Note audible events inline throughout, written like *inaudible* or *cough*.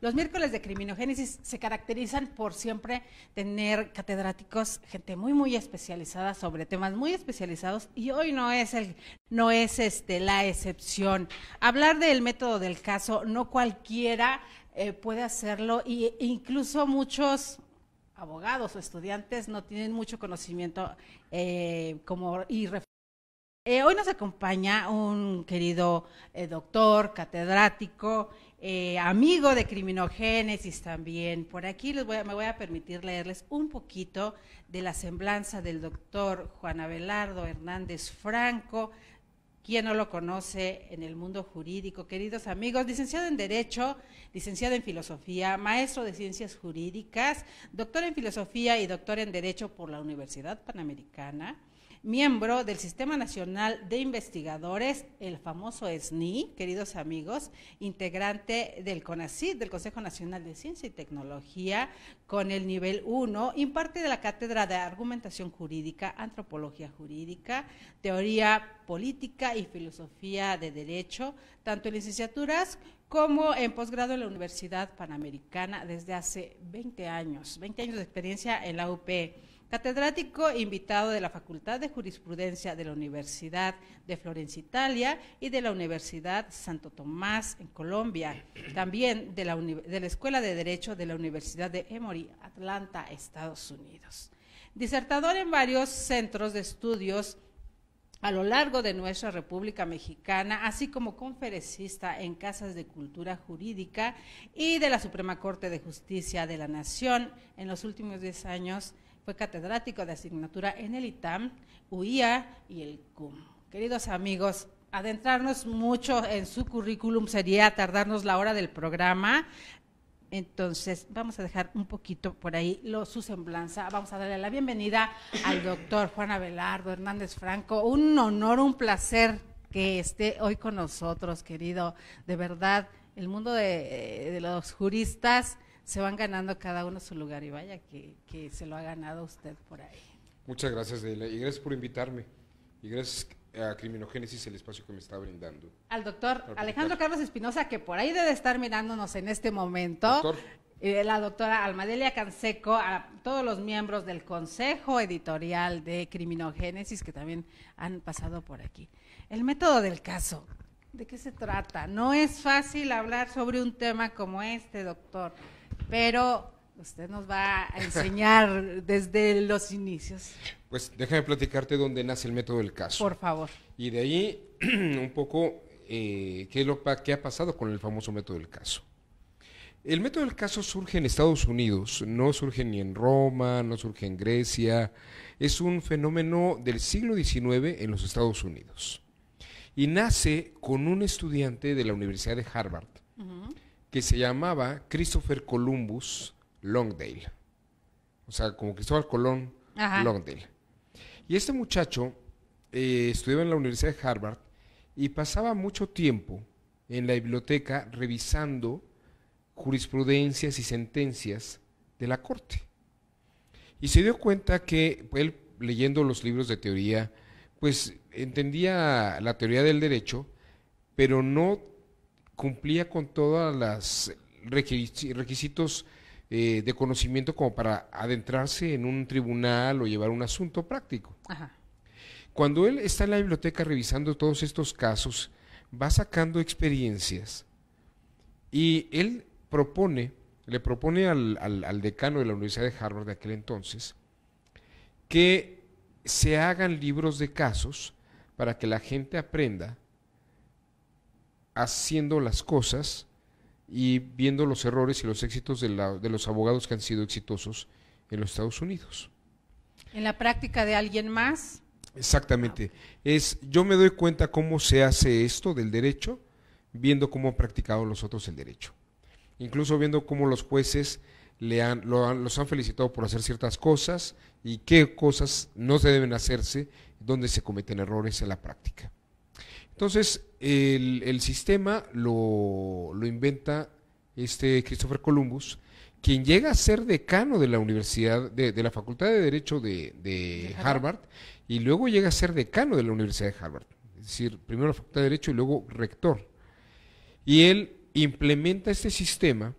Los miércoles de criminogénesis se caracterizan por siempre tener catedráticos, gente muy muy especializada sobre temas muy especializados y hoy no es el no es este la excepción. Hablar del método del caso no cualquiera eh, puede hacerlo y, e incluso muchos abogados o estudiantes no tienen mucho conocimiento eh, como y eh, hoy nos acompaña un querido doctor, catedrático eh, amigo de criminogénesis también. Por aquí me voy a permitir leerles un poquito de la semblanza del doctor Juan Abelardo Hernández Franco, quien no lo conoce en el mundo jurídico. Queridos amigos, licenciado en Derecho, licenciado en Filosofía, maestro de Ciencias Jurídicas, doctor en Filosofía y doctor en Derecho por la Universidad Panamericana miembro del Sistema Nacional de Investigadores, el famoso SNI, queridos amigos, integrante del CONACYT, del Consejo Nacional de Ciencia y Tecnología, con el nivel 1, imparte de la Cátedra de Argumentación Jurídica, Antropología Jurídica, Teoría Política y Filosofía de Derecho, tanto en licenciaturas como en posgrado en la Universidad Panamericana desde hace 20 años, 20 años de experiencia en la UP catedrático invitado de la Facultad de Jurisprudencia de la Universidad de Florencia, Italia, y de la Universidad Santo Tomás en Colombia, también de la, Escuela de Derecho de la Universidad de Emory, Atlanta, Estados Unidos. Disertador en varios centros de estudios a lo largo de nuestra República Mexicana, así como conferencista en casas de cultura jurídica y de la Suprema Corte de Justicia de la Nación. En los últimos 10 años fue catedrático de asignatura en el ITAM, UIA y el CUM. Queridos amigos, adentrarnos mucho en su currículum sería tardarnos la hora del programa. Entonces, vamos a dejar un poquito por ahí su semblanza. Vamos a darle la bienvenida al doctor Juan Abelardo Hernández Franco. Un honor, un placer que esté hoy con nosotros, querido. De verdad, el mundo de los juristas se van ganando cada uno su lugar y vaya que, se lo ha ganado usted por ahí. Muchas gracias, Dela, y gracias por invitarme. Y gracias a Criminogénesis el espacio que me está brindando. Al doctor Alejandro Carlos Espinosa, que por ahí debe estar mirándonos en este momento. Doctor. la doctora Almadelia Canseco, a todos los miembros del Consejo Editorial de Criminogénesis que también han pasado por aquí. El método del caso, ¿de qué se trata? No es fácil hablar sobre un tema como este, doctor pero usted nos va a enseñar *laughs* desde los inicios. Pues déjame platicarte dónde nace el método del caso. Por favor. Y de ahí *clears throat* un poco eh, qué, qué ha pasado con el famoso método del caso. El método del caso surge en Estados Unidos, no surge ni en Roma, no surge en Grecia, es un fenómeno del siglo XIX en los Estados Unidos. Y nace con un estudiante de la Universidad de Harvard, que se llamaba Christopher Columbus Longdale. O sea, como Cristóbal Colón Longdale. Y este muchacho eh, estudiaba en la Universidad de Harvard y pasaba mucho tiempo en la biblioteca revisando jurisprudencias y sentencias de la corte. Y se dio cuenta que él, leyendo los libros de teoría, pues entendía la teoría del derecho, pero no cumplía con todos los requisitos eh, de conocimiento como para adentrarse en un tribunal o llevar un asunto práctico. Cuando él está en la biblioteca revisando todos estos casos, va sacando experiencias y él propone, le propone al decano de la Universidad de Harvard de aquel entonces, que se hagan libros de casos para que la gente aprenda haciendo las cosas y viendo los errores y los éxitos de, los abogados que han sido exitosos en los Estados Unidos. En la práctica de alguien más. Exactamente. Es yo me doy cuenta cómo se hace esto del derecho viendo cómo han practicado los otros el derecho. Incluso viendo cómo los jueces le han, lo los han felicitado por hacer ciertas cosas y qué cosas no se deben hacerse, dónde se cometen errores en la práctica. Entonces, el, sistema lo, inventa este Christopher Columbus, quien llega a ser decano de la Universidad, de, la Facultad de Derecho de, de, Harvard, y luego llega a ser decano de la Universidad de Harvard. Es decir, primero la Facultad de Derecho y luego rector. Y él implementa este sistema,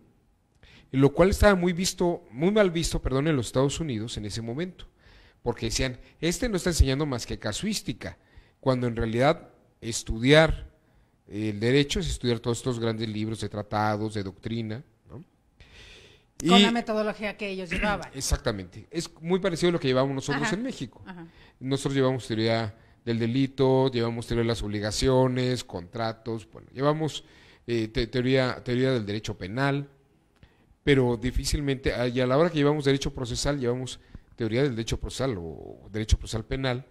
lo cual estaba muy visto, muy mal visto, perdón, en los Estados Unidos en ese momento. Porque decían, este no está enseñando más que casuística, cuando en realidad estudiar eh, el derecho es estudiar todos estos grandes libros de tratados, de doctrina. Con la metodología que ellos llevaban. *clears throat* Exactamente. Es muy parecido a lo que llevamos nosotros en México. Nosotros llevamos teoría del delito, llevamos teoría de las obligaciones, contratos, bueno, llevamos eh, teoría, teoría del derecho penal, pero difícilmente, y a la hora que llevamos derecho procesal, llevamos teoría del derecho procesal o derecho procesal penal,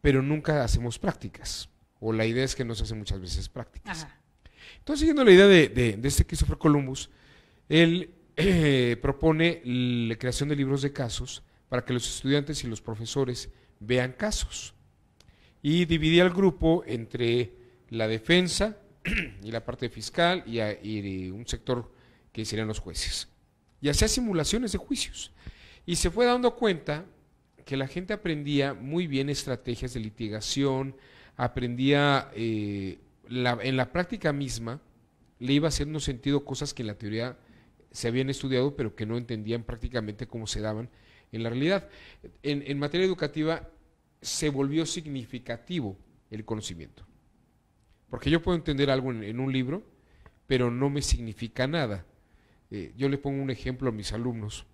pero nunca hacemos prácticas o la idea es que no se hacen muchas veces prácticas. Entonces, siguiendo la idea de, de, de este Christopher Columbus, él eh, propone la creación de libros de casos para que los estudiantes y los profesores vean casos. Y dividía el grupo entre la defensa *clears throat* y la parte fiscal y, y un sector que serían los jueces. Y hacía simulaciones de juicios. Y se fue dando cuenta que la gente aprendía muy bien estrategias de litigación, aprendía eh, en la práctica misma, le iba haciendo sentido cosas que en la teoría se habían estudiado, pero que no entendían prácticamente cómo se daban en la realidad. En, materia educativa se volvió significativo el conocimiento. Porque yo puedo entender algo en, un libro, pero no me significa nada. Eh, yo le pongo un ejemplo a mis alumnos.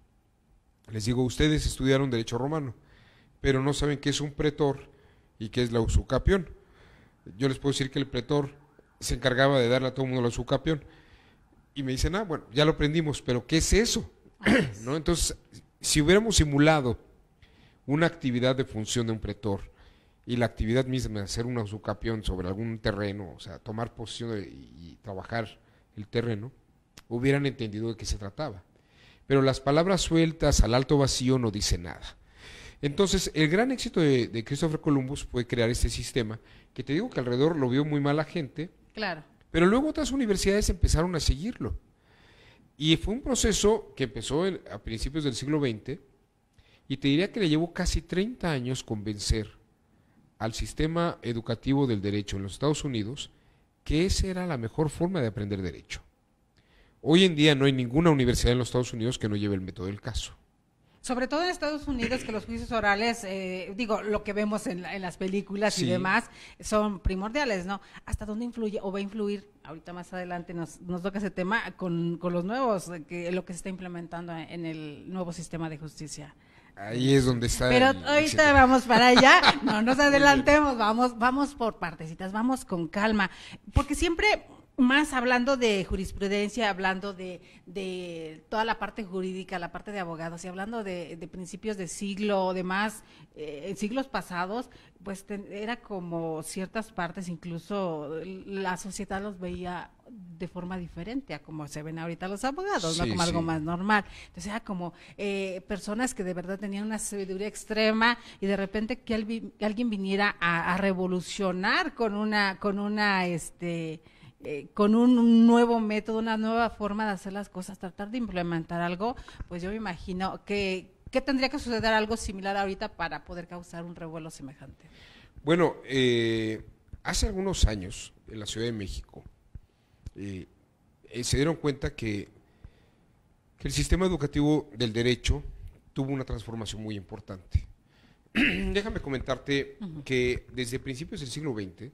Les digo, ustedes estudiaron derecho romano, pero no saben qué es un pretor y que es la usucapión. Yo les puedo decir que el pretor se encargaba de darle a todo el mundo la usucapión. Y me dicen, ah, bueno, ya lo aprendimos, pero ¿qué es eso? Ah, *clears throat* ¿No? Entonces, si hubiéramos simulado una actividad de función de un pretor y la actividad misma de hacer una usucapión sobre algún terreno, o sea, tomar posición y trabajar el terreno, hubieran entendido de qué se trataba. Pero las palabras sueltas al alto vacío no dicen nada. Entonces, el gran éxito de, Christopher Columbus fue crear este sistema, que te digo que alrededor lo vio muy mala gente. Claro. Pero luego otras universidades empezaron a seguirlo. Y fue un proceso que empezó a principios del siglo XX y te diría que le llevó casi 30 años convencer al sistema educativo del derecho en los Estados Unidos que esa era la mejor forma de aprender derecho. Hoy en día no hay ninguna universidad en los Estados Unidos que no lleve el método del caso sobre todo en Estados Unidos, que los juicios orales, eh, digo, lo que vemos en, las películas y demás, son primordiales, ¿no? ¿Hasta dónde influye o va a influir? Ahorita más adelante nos, nos toca ese tema con, los nuevos, eh, que, lo que se está implementando en el nuevo sistema de justicia. Ahí es donde está. Pero ahorita vamos para allá, *laughs* no nos adelantemos, vamos, vamos por partecitas, vamos con calma, porque siempre más hablando de jurisprudencia, hablando de, de, toda la parte jurídica, la parte de abogados y hablando de, de principios de siglo, demás, eh, en siglos pasados, pues era como ciertas partes, incluso la sociedad los veía de forma diferente a como se ven ahorita los abogados, ¿no? Como algo más normal. Entonces era como eh, personas que de verdad tenían una sabiduría extrema y de repente que, alguien viniera a, a revolucionar con una, con una, este, eh, con un nuevo método, una nueva forma de hacer las cosas, tratar de implementar algo, pues yo me imagino que, tendría que suceder algo similar ahorita para poder causar un revuelo semejante. Bueno, eh, hace algunos años en la Ciudad de México eh, se dieron cuenta que, el sistema educativo del derecho tuvo una transformación muy importante. *clears throat* Déjame comentarte que desde principios del siglo XX,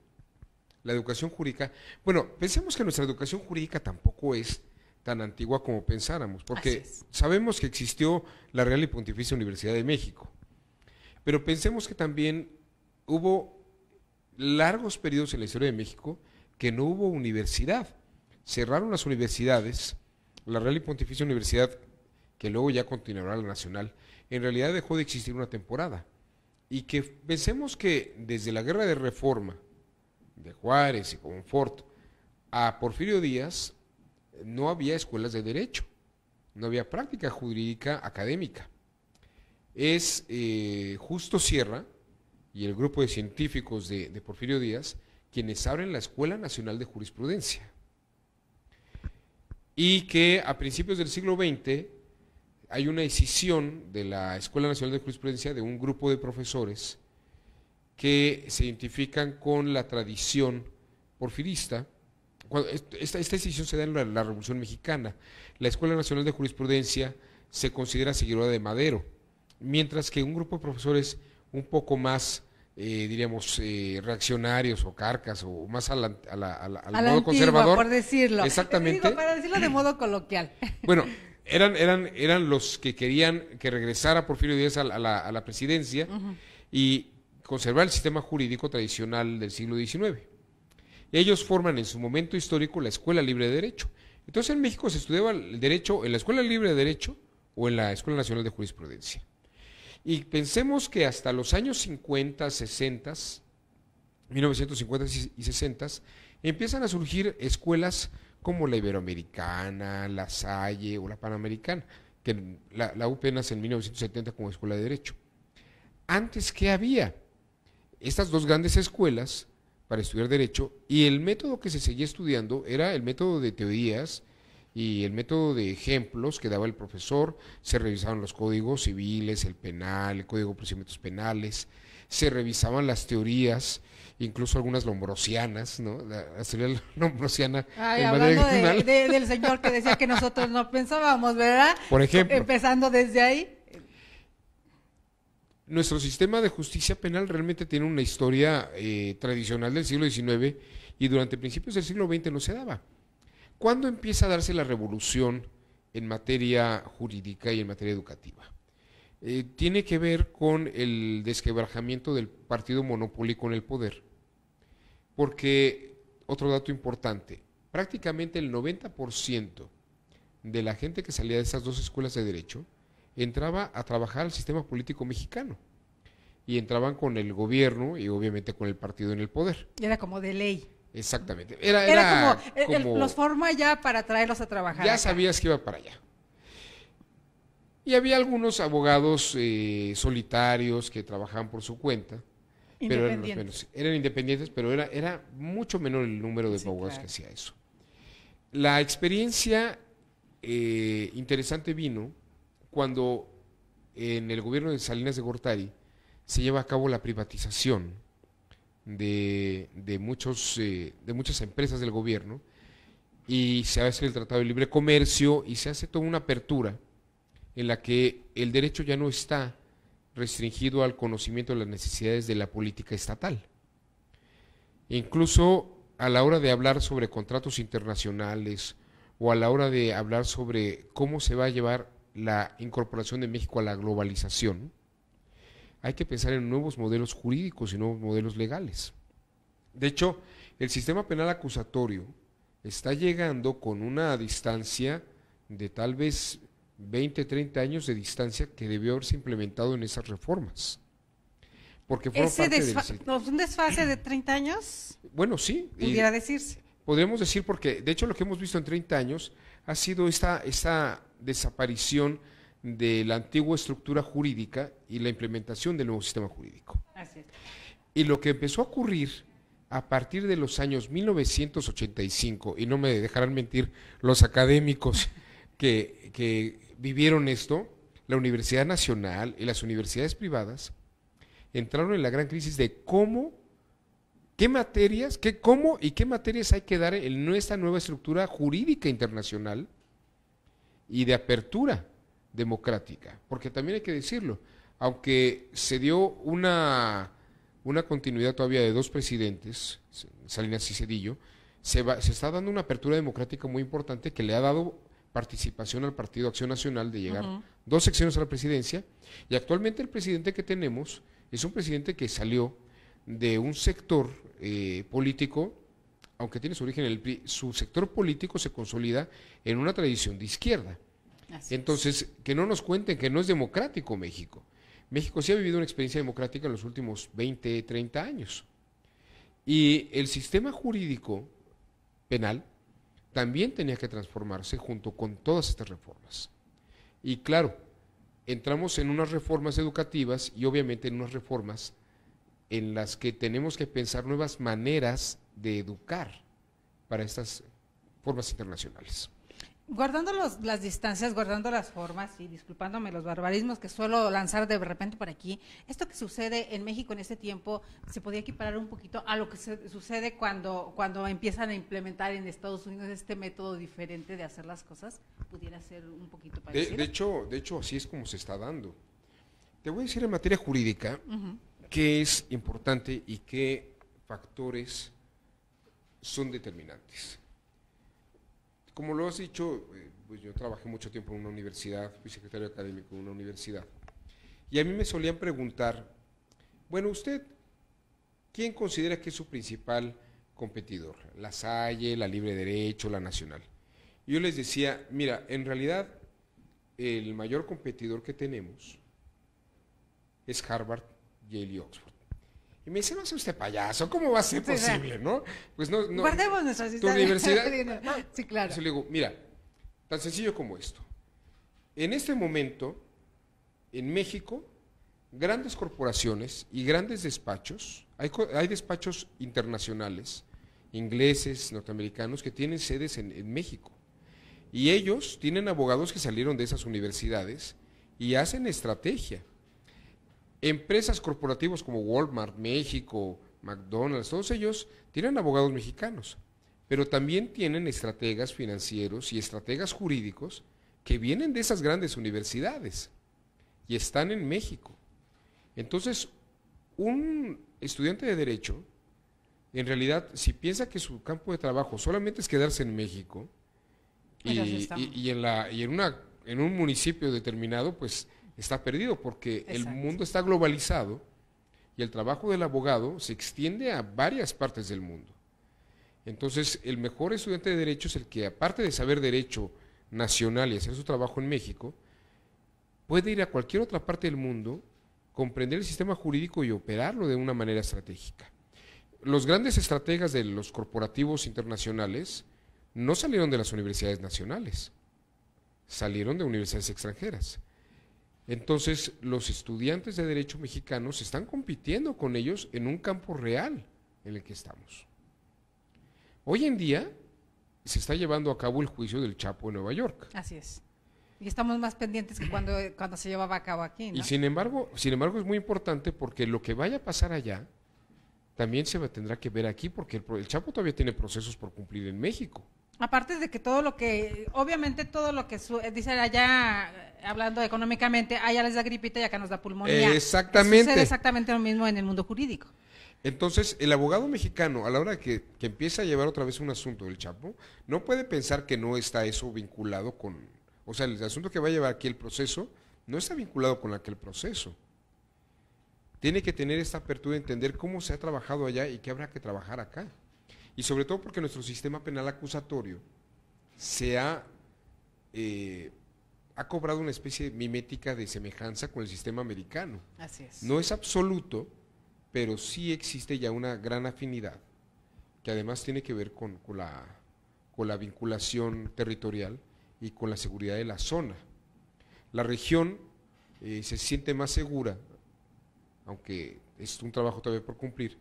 la educación jurídica. Bueno, pensemos que nuestra educación jurídica tampoco es tan antigua como pensáramos, porque sabemos que existió la Real y Pontificia Universidad de México, pero pensemos que también hubo largos periodos en la historia de México que no hubo universidad. Cerraron las universidades, la Real y Pontificia Universidad, que luego ya continuará la Nacional, en realidad dejó de existir una temporada. Y que pensemos que desde la Guerra de Reforma, de Juárez y Conforto a Porfirio Díaz, eh, no había escuelas de derecho, no había práctica jurídica académica. Es eh, Justo Sierra y el grupo de científicos de, Porfirio Díaz quienes abren la Escuela Nacional de Jurisprudencia y que a principios del siglo XX hay una decisión de la Escuela Nacional de Jurisprudencia de un grupo de profesores que se identifican con la tradición porfirista. Cuando esta, esta, decisión se da en la, Revolución Mexicana. La Escuela Nacional de Jurisprudencia se considera seguidora de Madero, mientras que un grupo de profesores un poco más, eh, diríamos, eh, reaccionarios o carcas o más a la, a la, a la al modo conservador. Por decirlo. Exactamente. para decirlo de modo coloquial. *laughs* Bueno, eran, eran, eran los que querían que regresara Porfirio Díaz a, la, a la presidencia y conservar el sistema jurídico tradicional del siglo XIX. Ellos forman en su momento histórico la Escuela Libre de Derecho. Entonces en México se estudiaba el derecho en la Escuela Libre de Derecho o en la Escuela Nacional de Jurisprudencia. Y pensemos que hasta los años 50, 60, 1950 y 60, empiezan a surgir escuelas como la Iberoamericana, la Salle o la Panamericana, que la, la UP e nace en 1970 como Escuela de Derecho. Antes, ¿qué había? estas dos grandes escuelas para estudiar derecho y el método que se seguía estudiando era el método de teorías y el método de ejemplos que daba el profesor, se revisaban los códigos civiles, el penal, el código de procedimientos penales, se revisaban las teorías, incluso algunas lombrosianas, ¿no? La, *laughs* lombrosiana. hablando del señor que decía que nosotros no pensábamos, ¿verdad? Por ejemplo. Empezando desde ahí nuestro sistema de justicia penal realmente tiene una historia eh, tradicional del siglo XIX y durante principios del siglo XX no se daba. ¿Cuándo empieza a darse la revolución en materia jurídica y en materia educativa? Eh, tiene que ver con el desquebrajamiento del partido monopólico en el poder. Porque, otro dato importante, prácticamente el 90% de la gente que salía de esas dos escuelas de derecho entraba a trabajar al sistema político mexicano. Y entraban con el gobierno y obviamente con el partido en el poder. Era como de ley. Exactamente. Era, era, como, los forma ya para traerlos a trabajar. Ya sabías que iba para allá. Y había algunos abogados eh, solitarios que trabajaban por su cuenta, pero eran Eran independientes, pero era, era mucho menor el número de abogados que hacía eso. La experiencia eh, interesante vino cuando en el gobierno de Salinas de Gortari se lleva a cabo la privatización de, muchos, eh, de muchas empresas del gobierno y se hace el Tratado de Libre Comercio y se hace toda una apertura en la que el derecho ya no está restringido al conocimiento de las necesidades de la política estatal. Incluso a la hora de hablar sobre contratos internacionales o a la hora de hablar sobre cómo se va a llevar la incorporación de México a la globalización, hay que pensar en nuevos modelos jurídicos y nuevos modelos legales. De hecho, el sistema penal acusatorio está llegando con una distancia de tal vez 20, 30 años de distancia que debió haberse implementado en esas reformas. Porque ¿Ese ¿Un desfase de 30 años? Bueno, sí. Pudiera decirse. Podríamos decir porque, de hecho, lo que hemos visto en 30 años ha sido esta, esta desaparición de la antigua estructura jurídica y la implementación del nuevo sistema jurídico. Y lo que empezó a ocurrir a partir de los años 1985, y no me dejarán mentir los académicos *laughs* que, que vivieron esto, la Universidad Nacional y las universidades privadas entraron en la gran crisis de cómo, qué materias, qué cómo y qué materias hay que dar en nuestra nueva estructura jurídica internacional y de apertura democrática, porque también hay que decirlo, aunque se dio una, una continuidad todavía de dos presidentes, Salinas y Cedillo, se, se está dando una apertura democrática muy importante que le ha dado participación al Partido Acción Nacional de llegar dos secciones a la presidencia y actualmente el presidente que tenemos es un presidente que salió de un sector eh, político, aunque tiene su origen en el PRI, su sector político se consolida en una tradición de izquierda. Entonces, que no nos cuenten que no es democrático México. México sí ha vivido una experiencia democrática en los últimos 20, 30 años. Y el sistema jurídico penal también tenía que transformarse junto con todas estas reformas. Y claro, entramos en unas reformas educativas y obviamente en unas reformas en las que tenemos que pensar nuevas maneras de educar para estas formas internacionales. Guardando las distancias, guardando las formas y disculpándome los barbarismos que suelo lanzar de repente por aquí, esto que sucede en México en este tiempo se podría equiparar un poquito a lo que sucede cuando, cuando empiezan a implementar en Estados Unidos este método diferente de hacer las cosas, pudiera ser un poquito parecido. De, hecho, de hecho, así es como se está dando. Te voy a decir en materia jurídica qué es importante y qué factores son determinantes. Como lo has dicho, eh, pues yo trabajé mucho tiempo en una universidad, fui secretario académico de una universidad. Y a mí me solían preguntar, bueno, usted, ¿quién considera que es su principal competidor? ¿La Salle, la Libre Derecho, la Nacional? yo les decía, mira, en realidad el mayor competidor que tenemos es Harvard, Yale y Oxford. Y me dice, no sea usted payaso, ¿cómo va a ser posible, no? Pues no, Guardemos nuestras Tu universidad. *laughs* Ah, sí, claro. digo, mira, tan sencillo como esto. En este momento, en México, grandes corporaciones y grandes despachos, hay, despachos internacionales, ingleses, norteamericanos, que tienen sedes en México. Y ellos tienen abogados que salieron de esas universidades y hacen estrategia Empresas corporativas como Walmart, México, McDonald's, todos ellos tienen abogados mexicanos, pero también tienen estrategas financieros y estrategas jurídicos que vienen de esas grandes universidades y están en México. Entonces, un estudiante de derecho, en realidad, si piensa que su campo de trabajo solamente es quedarse en México pues y, en, la, en, una, en un municipio determinado, pues está perdido porque el mundo está globalizado y el trabajo del abogado se extiende a varias partes del mundo. Entonces, el mejor estudiante de derecho es el que, aparte de saber derecho nacional y hacer su trabajo en México, puede ir a cualquier otra parte del mundo, comprender el sistema jurídico y operarlo de una manera estratégica. Los grandes estrategas de los corporativos internacionales no salieron de las universidades nacionales, salieron de universidades extranjeras. Entonces, los estudiantes de Derecho mexicanos están compitiendo con ellos en un campo real en el que estamos. Hoy en día se está llevando a cabo el juicio del Chapo en Nueva York. Así es. Y estamos más pendientes que cuando, *clears throat* se llevaba a cabo aquí. Y sin embargo, sin embargo, es muy importante porque lo que vaya a pasar allá también se tendrá que ver aquí, porque el Chapo todavía tiene procesos por cumplir en México aparte de que todo lo que, obviamente todo lo que su, dice allá, hablando económicamente, allá les da gripita y acá nos da pulmonía. Exactamente. exactamente lo mismo en el mundo jurídico. Entonces, el abogado mexicano, a la hora que, que empieza a llevar otra vez un asunto del Chapo, no puede pensar que no está eso vinculado con, o sea, el asunto que va a llevar aquí el proceso, no está vinculado con aquel proceso. Tiene que tener esta apertura de entender cómo se ha trabajado allá y qué habrá que trabajar acá y sobre todo porque nuestro sistema penal acusatorio se ha, eh, cobrado una especie mimética de semejanza con el sistema americano. No es absoluto, pero sí existe ya una gran afinidad, que además tiene que ver con, la, con la vinculación territorial y con la seguridad de la zona. La región eh, se siente más segura, aunque es un trabajo todavía por cumplir,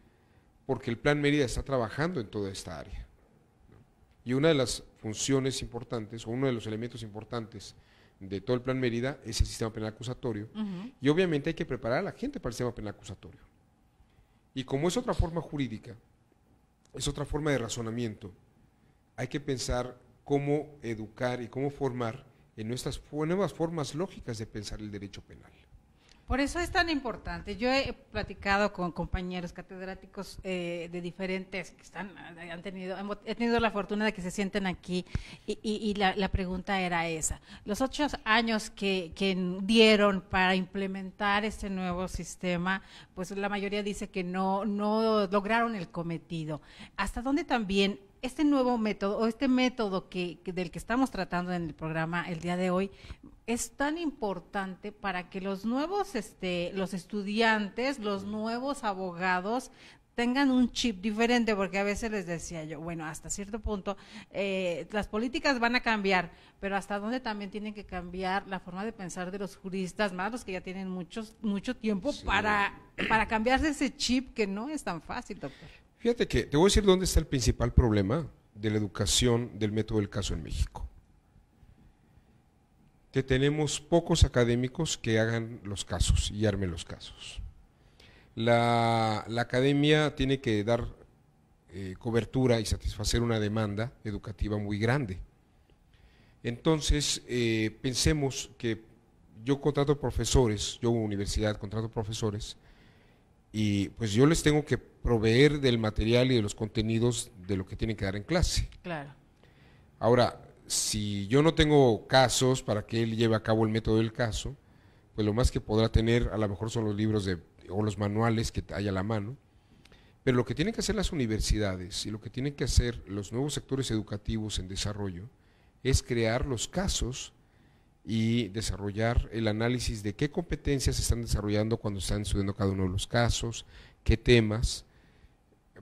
porque el Plan Mérida está trabajando en toda esta área. Y una de las funciones importantes, o uno de los elementos importantes de todo el Plan Mérida es el sistema penal acusatorio. Y obviamente hay que preparar a la gente para el sistema penal acusatorio. Y como es otra forma jurídica, es otra forma de razonamiento, hay que pensar cómo educar y cómo formar en nuestras nuevas formas lógicas de pensar el derecho penal. Por eso es tan importante. Yo he platicado con compañeros catedráticos eh, de diferentes que están, han tenido, he tenido la fortuna de que se sienten aquí y, la, pregunta era esa. Los ocho años que, que, dieron para implementar este nuevo sistema, pues la mayoría dice que no, no lograron el cometido. ¿Hasta dónde también este nuevo método o este método que, del que estamos tratando en el programa el día de hoy es tan importante para que los nuevos este los estudiantes, los nuevos abogados tengan un chip diferente, porque a veces les decía yo, bueno, hasta cierto punto eh, las políticas van a cambiar, pero hasta dónde también tienen que cambiar la forma de pensar de los juristas, más los que ya tienen muchos, mucho tiempo para, para cambiarse ese chip que no es tan fácil, doctor. Fíjate que te voy a decir dónde está el principal problema de la educación del método del caso en México. Que tenemos pocos académicos que hagan los casos y armen los casos. La, academia tiene que dar eh, cobertura y satisfacer una demanda educativa muy grande. Entonces, eh, pensemos que yo contrato profesores, yo universidad contrato profesores, y pues yo les tengo que proveer del material y de los contenidos de lo que tienen que dar en clase. Claro. Ahora, si yo no tengo casos para que él lleve a cabo el método del caso, pues lo más que podrá tener a lo mejor son los libros de, o los manuales que haya a la mano. Pero lo que tienen que hacer las universidades y lo que tienen que hacer los nuevos sectores educativos en desarrollo es crear los casos y desarrollar el análisis de qué competencias se están desarrollando cuando están estudiando cada uno de los casos, qué temas,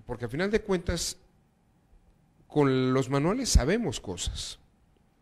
porque al final de cuentas, con los manuales sabemos cosas,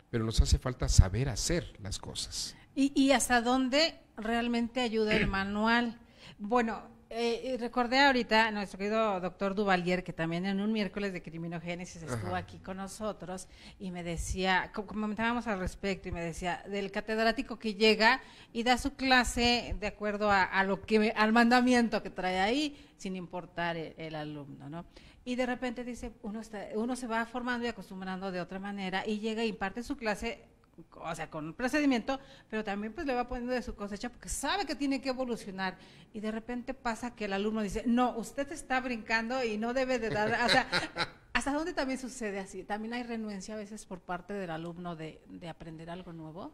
pero nos hace falta saber hacer las cosas. ¿Y, y hasta dónde realmente ayuda el manual? Bueno, eh, y recordé ahorita a nuestro querido doctor Duvalier, que también en un miércoles de criminogénesis estuvo aquí con nosotros y me decía, comentábamos al respecto, y me decía, del catedrático que llega y da su clase de acuerdo a, lo que, al mandamiento que trae ahí, sin importar el, alumno, ¿no? Y de repente dice, uno, uno se va formando y acostumbrando de otra manera y llega y imparte su clase o sea, con un procedimiento, pero también pues le va poniendo de su cosecha porque sabe que tiene que evolucionar y de repente pasa que el alumno dice, no, usted está brincando y no debe de dar, o sea, *laughs* ¿hasta dónde también sucede así? ¿También hay renuencia a veces por parte del alumno de, aprender algo nuevo?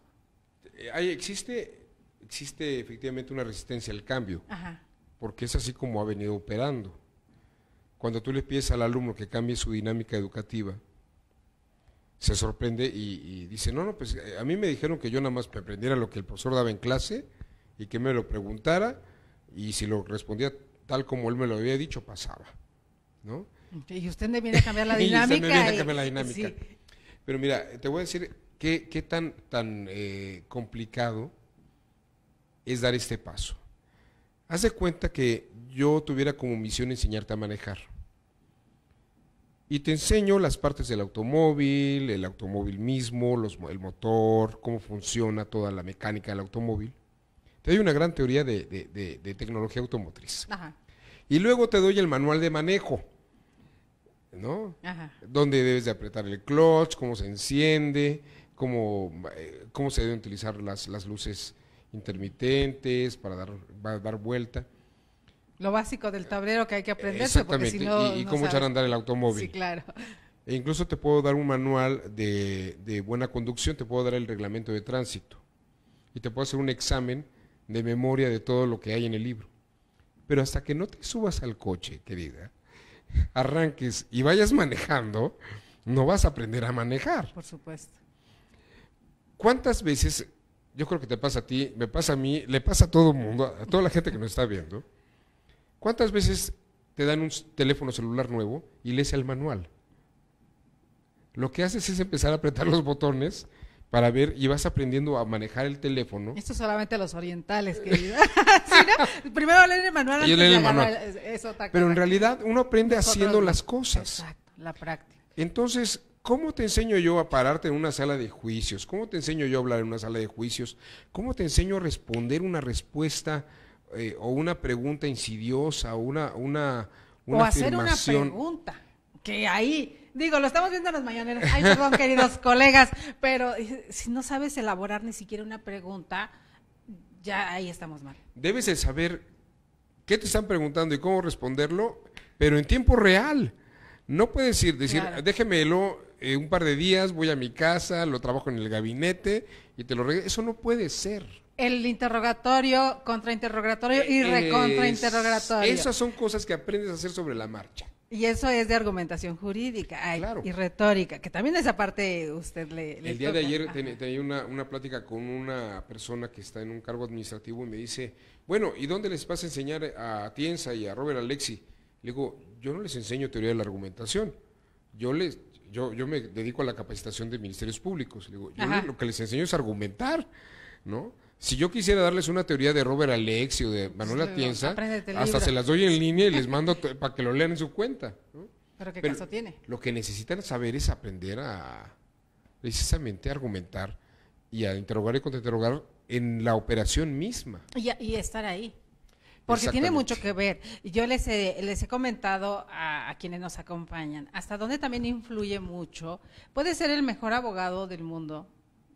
Eh, hay, existe, existe efectivamente una resistencia al cambio, porque es así como ha venido operando. Cuando tú le pides al alumno que cambie su dinámica educativa, se sorprende y, dice, no, no, pues eh, a mí me dijeron que yo nada más aprendiera lo que el profesor daba en clase y que me lo preguntara y si lo respondía tal como él me lo había dicho, pasaba. ¿no? Y usted me viene a cambiar la dinámica. Pero mira, te voy a decir qué, qué tan, tan eh, complicado es dar este paso. Haz de cuenta que yo tuviera como misión enseñarte a manejar y te enseño las partes del automóvil, el automóvil mismo, los, el motor, cómo funciona toda la mecánica del automóvil. Te doy una gran teoría de, tecnología automotriz. Y luego te doy el manual de manejo, ¿no? Ajá. Donde debes de apretar el clutch, cómo se enciende, eh, cómo, se deben utilizar las, las luces intermitentes para dar, dar vuelta. Lo básico del tablero que hay que aprenderse, porque si y, cómo echar a andar el automóvil. Sí, claro. E incluso te puedo dar un manual de, de, buena conducción, te puedo dar el reglamento de tránsito y te puedo hacer un examen de memoria de todo lo que hay en el libro. Pero hasta que no te subas al coche, querida, *laughs* arranques y vayas manejando, no vas a aprender a manejar. Por supuesto. ¿Cuántas veces, yo creo que te pasa a ti, me pasa a mí, le pasa a todo el mundo, a toda la gente que nos está viendo, ¿Cuántas veces te dan un teléfono celular nuevo y lees el manual? Lo que haces es empezar a apretar los botones para ver y vas aprendiendo a manejar el teléfono. Esto solamente los orientales, querida. *laughs* Primero leen el manual. Yo el manual. Eso, Pero en realidad uno aprende haciendo las cosas. Exacto, la práctica. Entonces, ¿cómo te enseño yo a pararte en una sala de juicios? ¿Cómo te enseño yo a hablar en una sala de juicios? ¿Cómo te enseño a responder una respuesta? Eh, o una pregunta insidiosa o una, una, una o hacer una pregunta que ahí digo, lo estamos viendo en las mañaneras, ay, perdón, queridos *laughs* colegas, pero eh, si no sabes elaborar ni siquiera una pregunta, ya ahí estamos mal. Debes de saber qué te están preguntando y cómo responderlo, pero en tiempo real. No puedes ir, decir, déjemelo eh, un par de días, voy a mi casa, lo trabajo en el gabinete y te lo Eso no puede ser el interrogatorio, contrainterrogatorio y recontrainterrogatorio. Esas son cosas que aprendes a hacer sobre la marcha. Y eso es de argumentación jurídica y retórica, que también esa parte usted le... el día de ayer tenía, una, plática con una persona que está en un cargo administrativo y me dice, bueno, ¿y dónde les vas a enseñar a Tienza y a Robert Alexi? Le digo, yo no les enseño teoría de la argumentación, yo les... Yo, yo me dedico a la capacitación de ministerios públicos. digo, yo lo que les enseño es argumentar, ¿no? Si yo quisiera darles una teoría de Robert Alexio, de Manuel Atienza, hasta se las doy en línea y les mando para que lo lean en su cuenta. ¿Pero qué caso tiene? Lo que necesitan saber es aprender a precisamente argumentar y a interrogar y contrainterrogar en la operación misma. Y, estar ahí. Porque tiene mucho que ver. Yo les he, les he comentado a, a, quienes nos acompañan, hasta dónde también influye mucho. Puede ser el mejor abogado del mundo,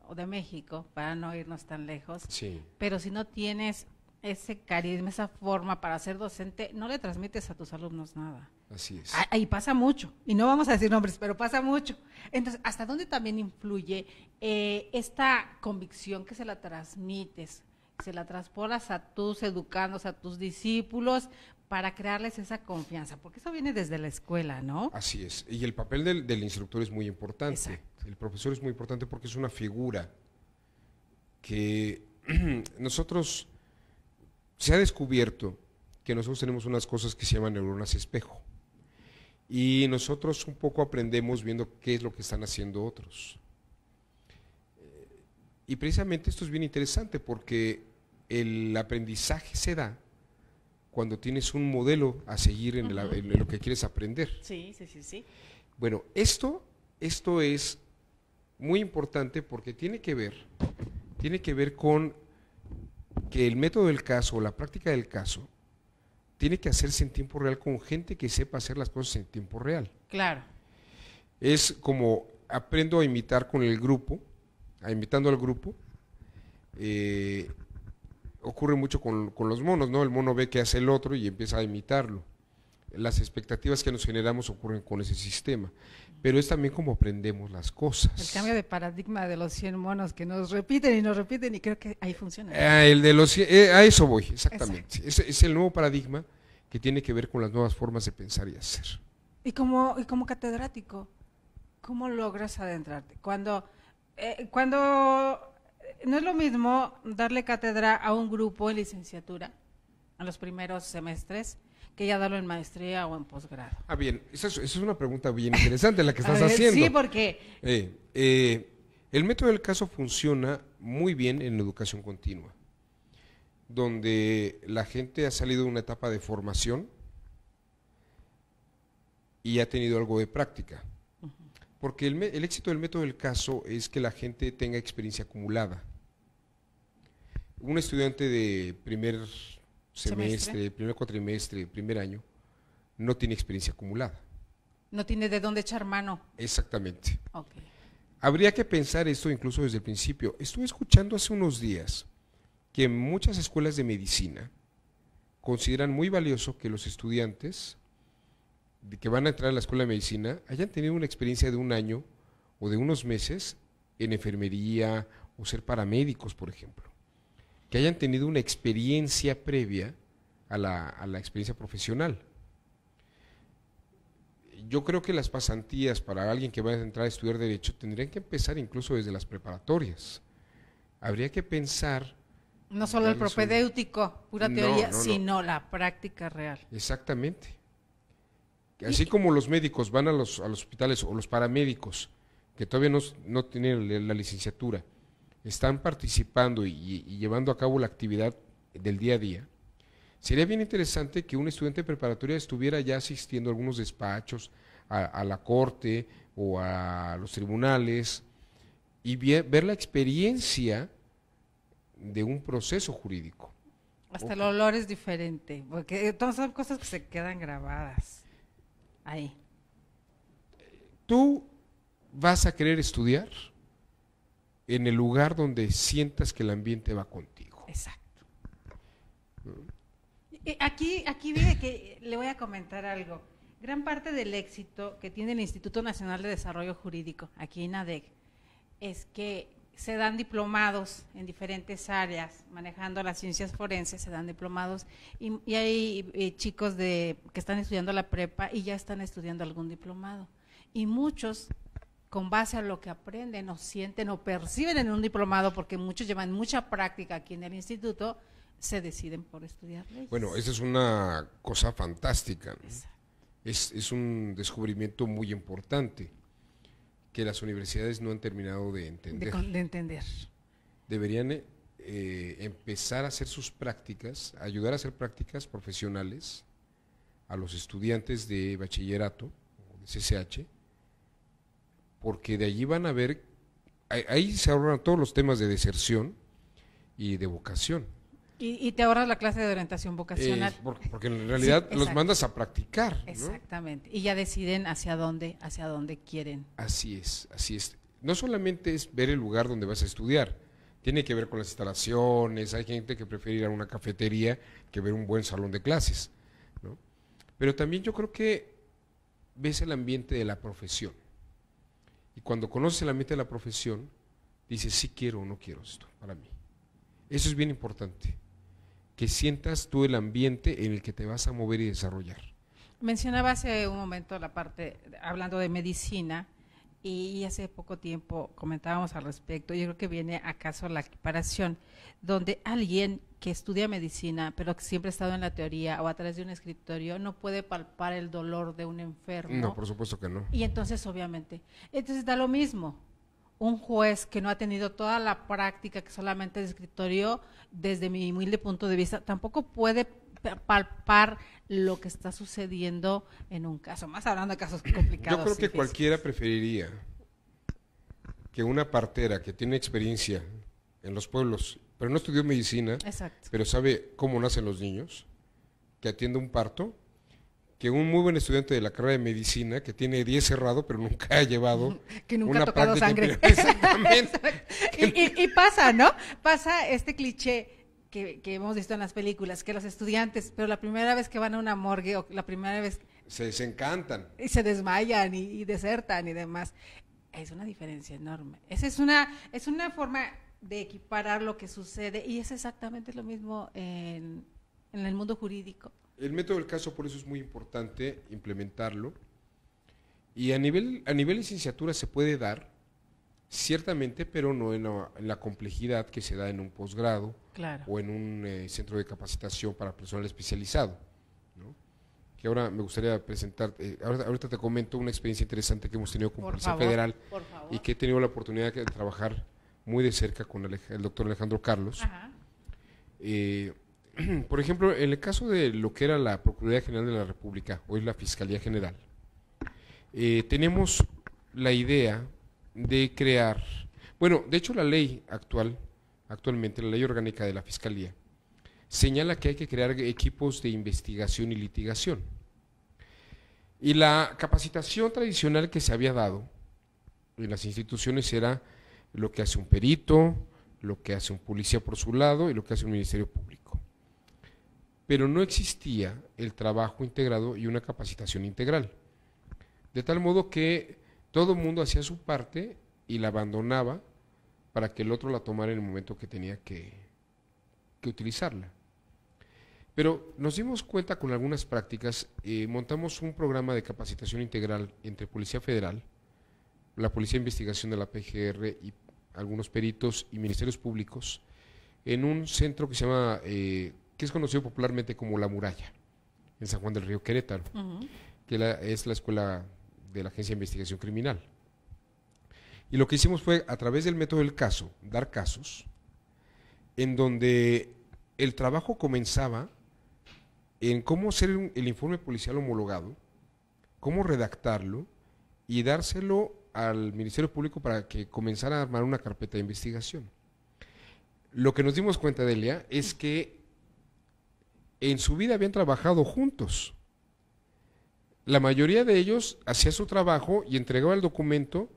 o de México, para no irnos tan lejos. Sí. Pero si no tienes ese carisma, esa forma para ser docente, no le transmites a tus alumnos nada. Así es. Ahí pasa mucho, y no vamos a decir nombres, pero pasa mucho. Entonces, ¿hasta dónde también influye eh, esta convicción que se la transmites? se la transporas a tus educandos, a tus discípulos, para crearles esa confianza, porque eso viene desde la escuela, ¿no? Así es, y el papel del, instructor es muy importante, el profesor es muy importante porque es una figura que *clears throat* nosotros, se ha descubierto que nosotros tenemos unas cosas que se llaman neuronas espejo, y nosotros un poco aprendemos viendo qué es lo que están haciendo otros. Eh, y precisamente esto es bien interesante porque el aprendizaje se da cuando tienes un modelo a seguir en, lo que quieres aprender. Sí, sí, sí, sí. Bueno, esto, esto es muy importante porque tiene que ver, tiene que ver con que el método del caso o la práctica del caso tiene que hacerse en tiempo real con gente que sepa hacer las cosas en tiempo real. Claro. Es como aprendo a imitar con el grupo, a imitando al grupo, eh, ocurre mucho con, los monos, ¿no? El mono ve qué hace el otro y empieza a imitarlo. Las expectativas que nos generamos ocurren con ese sistema, pero es también como aprendemos las cosas. El cambio de paradigma de los 100 monos que nos repiten y nos repiten y creo que ahí funciona. Ah, el de los, eh, a eso voy, exactamente. Es, es, el nuevo paradigma que tiene que ver con las nuevas formas de pensar y hacer. Y como, y como catedrático, ¿cómo logras adentrarte? Cuando, eh, cuando no es lo mismo darle cátedra a un grupo en licenciatura, en los primeros semestres, que ya darlo en maestría o en posgrado. Ah, bien, esa es, una pregunta bien interesante la que *laughs* estás haciendo. Sí, porque... Eh, eh, el método del caso funciona muy bien en educación continua, donde la gente ha salido de una etapa de formación y ha tenido algo de práctica. Porque el, éxito del método del caso es que la gente tenga experiencia acumulada. Un estudiante de primer semestre, primer cuatrimestre, primer año, no tiene experiencia acumulada. No tiene de dónde echar mano. Exactamente. Habría que pensar esto incluso desde el principio. Estuve escuchando hace unos días que muchas escuelas de medicina consideran muy valioso que los estudiantes que van a entrar a la escuela de medicina hayan tenido una experiencia de un año o de unos meses en enfermería o ser paramédicos, por ejemplo. Que hayan tenido una experiencia previa a la, experiencia profesional. Yo creo que las pasantías para alguien que va a entrar a estudiar derecho tendrían que empezar incluso desde las preparatorias. Habría que pensar no solo el propedéutico, pura teoría, sino la práctica real. Exactamente. Así como los médicos van a los, a los hospitales o los paramédicos que todavía no, tienen la licenciatura, están participando y, llevando a cabo la actividad del día a día, sería bien interesante que un estudiante de preparatoria estuviera ya asistiendo a algunos despachos, a, la corte o a los tribunales, y ver, la experiencia de un proceso jurídico. Hasta el olor es diferente, porque todas son cosas que se quedan grabadas. Ahí. Tú vas a querer estudiar en el lugar donde sientas que el ambiente va contigo. Exacto. Aquí, aquí viene que le voy a comentar algo. Gran parte del éxito que tiene el Instituto Nacional de Desarrollo Jurídico, aquí en ADEC, es que se dan diplomados en diferentes áreas, manejando las ciencias forenses, se dan diplomados y, hay eh, chicos que están estudiando la prepa y ya están estudiando algún diplomado. Y muchos, con base a lo que aprenden o sienten o perciben en un diplomado, porque muchos llevan mucha práctica aquí en el instituto, se deciden por estudiar Bueno, esa es una cosa fantástica. Es, es un descubrimiento muy importante que las universidades no han terminado de entender. De, entender. Deberían eh, empezar a hacer sus prácticas, ayudar a hacer prácticas profesionales a los estudiantes de bachillerato, de CCH, porque de allí van a ver, ahí se ahorran todos los temas de deserción y de vocación. Y, te ahorras la clase de orientación vocacional. porque, en realidad los mandas a practicar. Exactamente. Y ya deciden hacia dónde, hacia dónde quieren. Así es, así es. No solamente es ver el lugar donde vas a estudiar, tiene que ver con las instalaciones, hay gente que prefiere ir a una cafetería que ver un buen salón de clases. ¿no? Pero también yo creo que ves el ambiente de la profesión. Y cuando conoces el ambiente de la profesión, dices, sí quiero o no quiero esto para mí. Eso es bien importante que sientas tú el ambiente en el que te vas a mover y desarrollar. Mencionaba hace un momento la parte, hablando de medicina, y hace poco tiempo comentábamos al respecto, yo creo que viene acaso la equiparación, donde alguien que estudia medicina, pero que siempre ha estado en la teoría o a través de un escritorio, no puede palpar el dolor de un enfermo. No, por supuesto que no. Y entonces, obviamente, entonces da lo mismo un juez que no ha tenido toda la práctica que solamente es escritorio, desde mi humilde punto de vista, tampoco puede palpar lo que está sucediendo en un caso, más hablando de casos complicados. Yo creo que cualquiera preferiría que una partera que tiene experiencia en los pueblos, pero no estudió medicina, pero sabe cómo nacen los niños, que atiende un parto, que un muy buen estudiante de la carrera de medicina, que tiene 10 cerrado, pero nunca ha llevado. Que nunca ha tocado sangre. *laughs* Exactamente. y, pasa, ¿no? Pasa este cliché que, hemos visto en las películas, que los estudiantes, pero la primera vez que van a una morgue o la primera vez. Se desencantan. Y se desmayan y, y desertan y demás. Es una diferencia enorme. Esa es una, es una forma de equiparar lo que sucede y es exactamente lo mismo en, en el mundo jurídico el método del caso por eso es muy importante implementarlo. Y a nivel, a nivel licenciatura se puede dar, ciertamente, pero no en la, complejidad que se da en un posgrado o en un eh, centro de capacitación para personal especializado. Que ahora me gustaría presentar, eh, ahora, ahorita te comento una experiencia interesante que hemos tenido con Policía Federal y que he tenido la oportunidad de trabajar muy de cerca con el, doctor Alejandro Carlos. Ajá. Eh, *clears throat* por ejemplo, en el caso de lo que era la Procuraduría General de la República, hoy la Fiscalía General, eh, tenemos la idea de crear, bueno, de hecho la ley actual, actualmente la ley orgánica de la Fiscalía, señala que hay que crear equipos de investigación y litigación. Y la capacitación tradicional que se había dado en las instituciones era lo que hace un perito, lo que hace un policía por su lado y lo que hace un ministerio público pero no existía el trabajo integrado y una capacitación integral. De tal modo que todo el mundo hacía su parte y la abandonaba para que el otro la tomara en el momento que tenía que, utilizarla. Pero nos dimos cuenta con algunas prácticas, eh, montamos un programa de capacitación integral entre Policía Federal, la Policía de Investigación de la PGR y algunos peritos y ministerios públicos en un centro que se llama eh, que es conocido popularmente como La Muralla, en San Juan del Río Querétaro, que es la escuela de la Agencia de Investigación Criminal. Y lo que hicimos fue, a través del método del caso, dar casos en donde el trabajo comenzaba en cómo hacer el informe policial homologado, cómo redactarlo y dárselo al Ministerio Público para que comenzara a armar una carpeta de investigación. Lo que nos dimos cuenta, Delia, es que en su vida habían trabajado juntos. La mayoría de ellos hacía su trabajo y entregaba el documento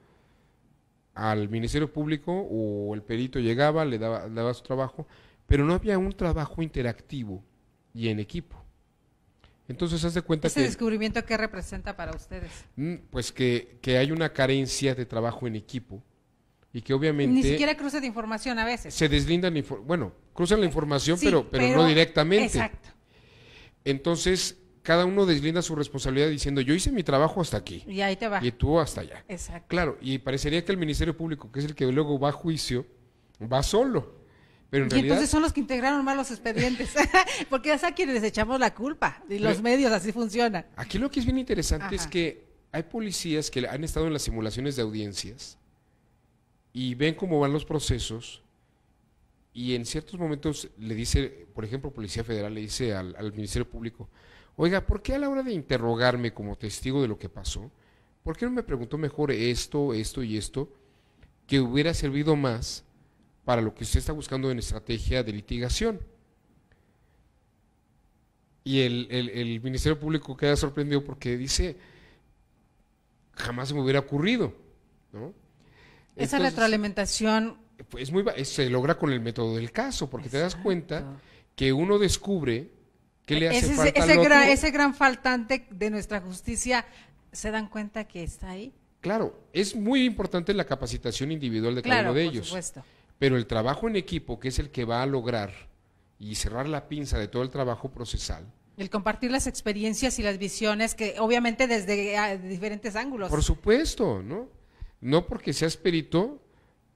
al Ministerio Público o el perito llegaba, le daba, su trabajo, pero no había un trabajo interactivo y en equipo. Entonces, haz cuenta que. descubrimiento qué representa para ustedes? Mm, pues que, hay una carencia de trabajo en equipo y que obviamente... Ni siquiera cruce de información a veces. Se deslindan, bueno, cruzan la eh, información, pero, pero, no directamente. Exacto. Entonces, cada uno deslinda su responsabilidad diciendo, yo hice mi trabajo hasta aquí. Y ahí te va. Y tú hasta allá. Exacto. Claro, y parecería que el Ministerio Público, que es el que luego va a juicio, va solo. Pero y entonces son los que integraron mal los expedientes, *laughs* porque es a quienes les echamos la culpa, y los medios así funcionan. Aquí lo que es bien interesante es que hay policías que han estado en las simulaciones de audiencias y ven cómo van los procesos y en ciertos momentos le dice, por ejemplo, Policía Federal le dice al, Ministerio Público, oiga, ¿por qué a la hora de interrogarme como testigo de lo que pasó, ¿por qué no me preguntó mejor esto, esto y esto, que hubiera servido más para lo que usted está buscando en estrategia de litigación? Y el, el Ministerio Público queda sorprendido porque dice, jamás se me hubiera ocurrido, ¿no? Esa retroalimentación... Pues, es muy, se logra con el método del caso, porque te das cuenta que uno descubre que le hace ese, falta ese, Gran, faltante de nuestra justicia, ¿se dan cuenta que está ahí? Claro, es muy importante la capacitación individual de cada uno de ellos. Pero el trabajo en equipo, que es el que va a lograr y cerrar la pinza de todo el trabajo procesal. El compartir las experiencias y las visiones, que obviamente desde ah, diferentes ángulos. Por supuesto, ¿no? no porque seas perito,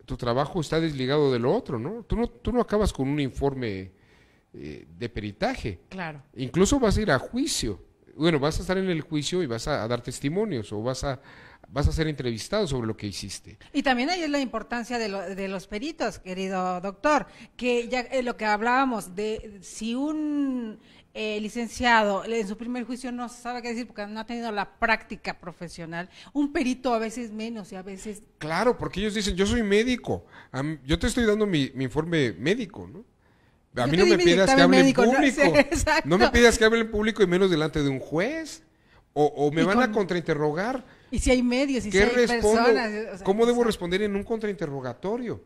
tu trabajo está desligado de lo otro, ¿no? Tú no, no acabas con un informe eh, de peritaje. Claro. Incluso vas a ir a juicio. Bueno, vas a estar en el juicio y vas a, dar testimonios o vas a, vas a ser entrevistado sobre lo que hiciste. Y también ahí es la importancia de, los peritos, querido doctor, que ya eh, lo que hablábamos de si un eh, licenciado, en su primer juicio no sabe qué decir porque no ha tenido la práctica profesional. Un perito a veces menos y a veces... Claro, porque ellos dicen, yo soy médico, yo te estoy dando mi, informe médico, ¿no? A mí no me pidas que hable en público. *laughs* No, me pidas que hable en público y menos delante de un juez. O, me van a contrainterrogar. Y si hay medios, y si hay personas. ¿Cómo debo responder en un contrainterrogatorio?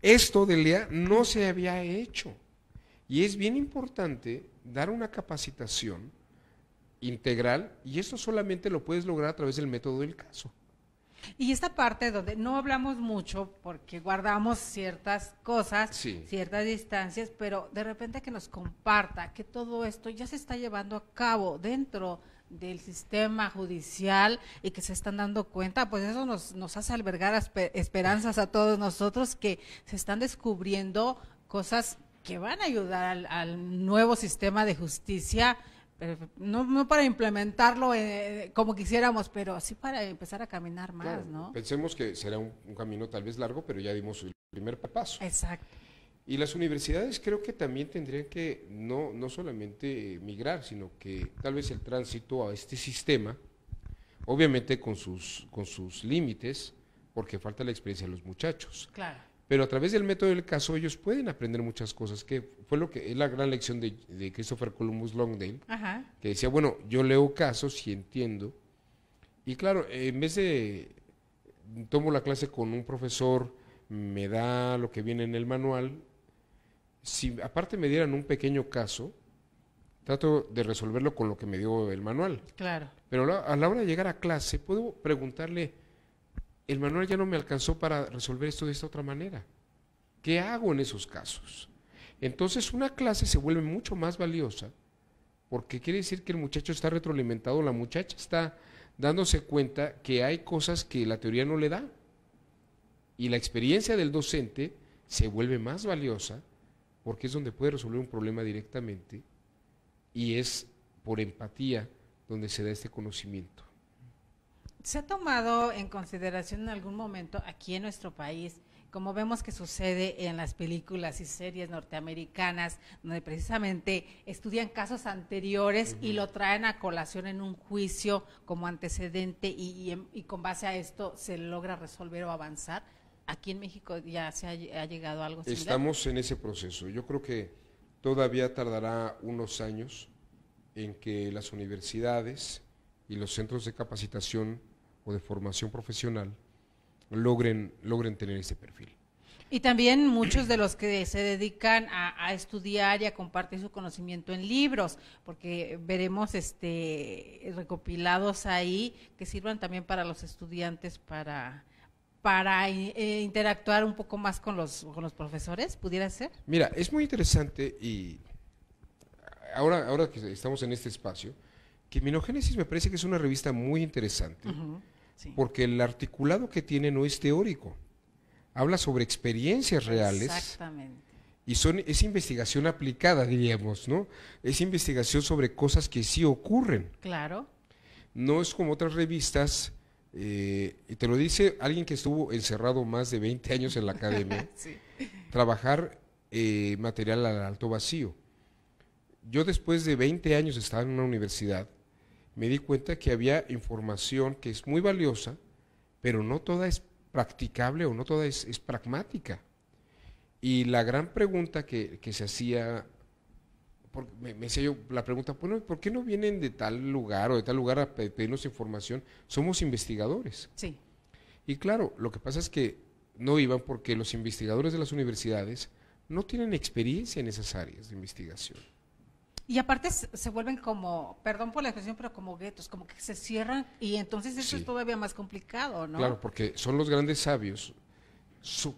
Esto, Delia, no se había hecho. Y es bien importante dar una capacitación integral y eso solamente lo puedes lograr a través del método del caso. Y esta parte donde no hablamos mucho porque guardamos ciertas cosas, ciertas distancias, pero de repente que nos comparta que todo esto ya se está llevando a cabo dentro del sistema judicial y que se están dando cuenta, pues eso nos, nos hace albergar esperanzas a todos nosotros que se están descubriendo cosas que van a ayudar al, nuevo sistema de justicia, no, para implementarlo eh, como quisiéramos, pero así para empezar a caminar más, ¿no? Pensemos que será un, camino tal vez largo, pero ya dimos el primer paso. Exacto. Y las universidades creo que también tendrían que no, no solamente migrar, sino que tal vez el tránsito a este sistema, obviamente con sus, con sus límites, porque falta la experiencia de los muchachos. Claro. Pero a través del método del caso ellos pueden aprender muchas cosas, que fue lo que es la gran lección de, Christopher Columbus Longdale, que decía, bueno, yo leo casos y entiendo. Y claro, en vez de tomo la clase con un profesor, me da lo que viene en el manual, si aparte me dieran un pequeño caso, trato de resolverlo con lo que me dio el manual. Claro. Pero a la hora de llegar a clase, puedo preguntarle el manual ya no me alcanzó para resolver esto de esta otra manera. ¿Qué hago en esos casos? Entonces una clase se vuelve mucho más valiosa porque quiere decir que el muchacho está retroalimentado, la muchacha está dándose cuenta que hay cosas que la teoría no le da. Y la experiencia del docente se vuelve más valiosa porque es donde puede resolver un problema directamente y es por empatía donde se da este conocimiento. ¿Se ha tomado en consideración en algún momento aquí en nuestro país, como vemos que sucede en las películas y series norteamericanas, donde precisamente estudian casos anteriores y lo traen a colación en un juicio como antecedente y, con base a esto se logra resolver o avanzar? ¿Aquí en México ya se ha, llegado algo Estamos en ese proceso. Yo creo que todavía tardará unos años en que las universidades y los centros de capacitación o de formación profesional logren, logren tener ese perfil. Y también muchos de los que se dedican a, estudiar y a compartir su conocimiento en libros, porque veremos este recopilados ahí que sirvan también para los estudiantes para para eh, interactuar un poco más con los con los profesores, pudiera ser. Mira, es muy interesante y ahora ahora que estamos en este espacio, que Minogénesis me parece que es una revista muy interesante porque el articulado que tiene no es teórico, habla sobre experiencias reales. Exactamente. Y son, es investigación aplicada, diríamos, ¿no? Es investigación sobre cosas que sí ocurren. Claro. No es como otras revistas, eh, y te lo dice alguien que estuvo encerrado más de 20 años en la academia, *laughs* trabajar eh, material al alto vacío. Yo después de 20 años estaba en una universidad, me di cuenta que había información que es muy valiosa, pero no toda es practicable o no toda es, pragmática. Y la gran pregunta que, se hacía, porque me, decía yo la pregunta, bueno, ¿por qué no vienen de tal lugar o de tal lugar a pedirnos información? Somos investigadores. Sí. Y claro, lo que pasa es que no iban porque los investigadores de las universidades no tienen experiencia en esas áreas de investigación. Y aparte se vuelven como, perdón por la expresión, pero como guetos, como que se cierran y entonces eso es todavía más complicado, ¿no? Claro, porque son los grandes sabios,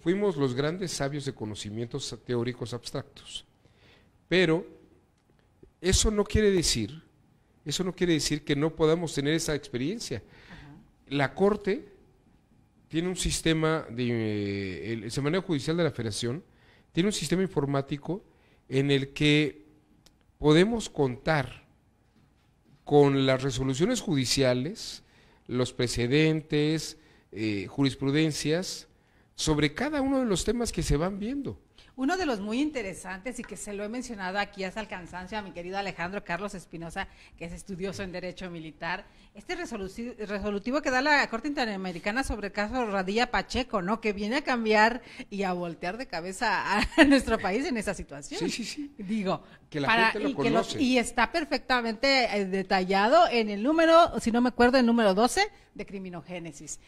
fuimos los grandes sabios de conocimientos teóricos abstractos, pero eso no quiere decir, eso no quiere decir que no podamos tener esa experiencia. La Corte tiene un sistema, de, eh, el Semanario Judicial de la Federación tiene un sistema informático en el que podemos contar con las resoluciones judiciales, los precedentes, eh, jurisprudencias, sobre cada uno de los temas que se van viendo. Uno de los muy interesantes y que se lo he mencionado aquí hasta alcanzancia a mi querido Alejandro Carlos Espinosa, que es estudioso en Derecho Militar, este resolutivo que da la Corte Interamericana sobre el caso Radilla Pacheco, ¿no? Que viene a cambiar y a voltear de cabeza a nuestro país en esa situación. Sí, sí, sí. Digo, que la gente lo y, y está perfectamente eh, detallado en el número, si no me acuerdo, el número 12 de criminogénesis.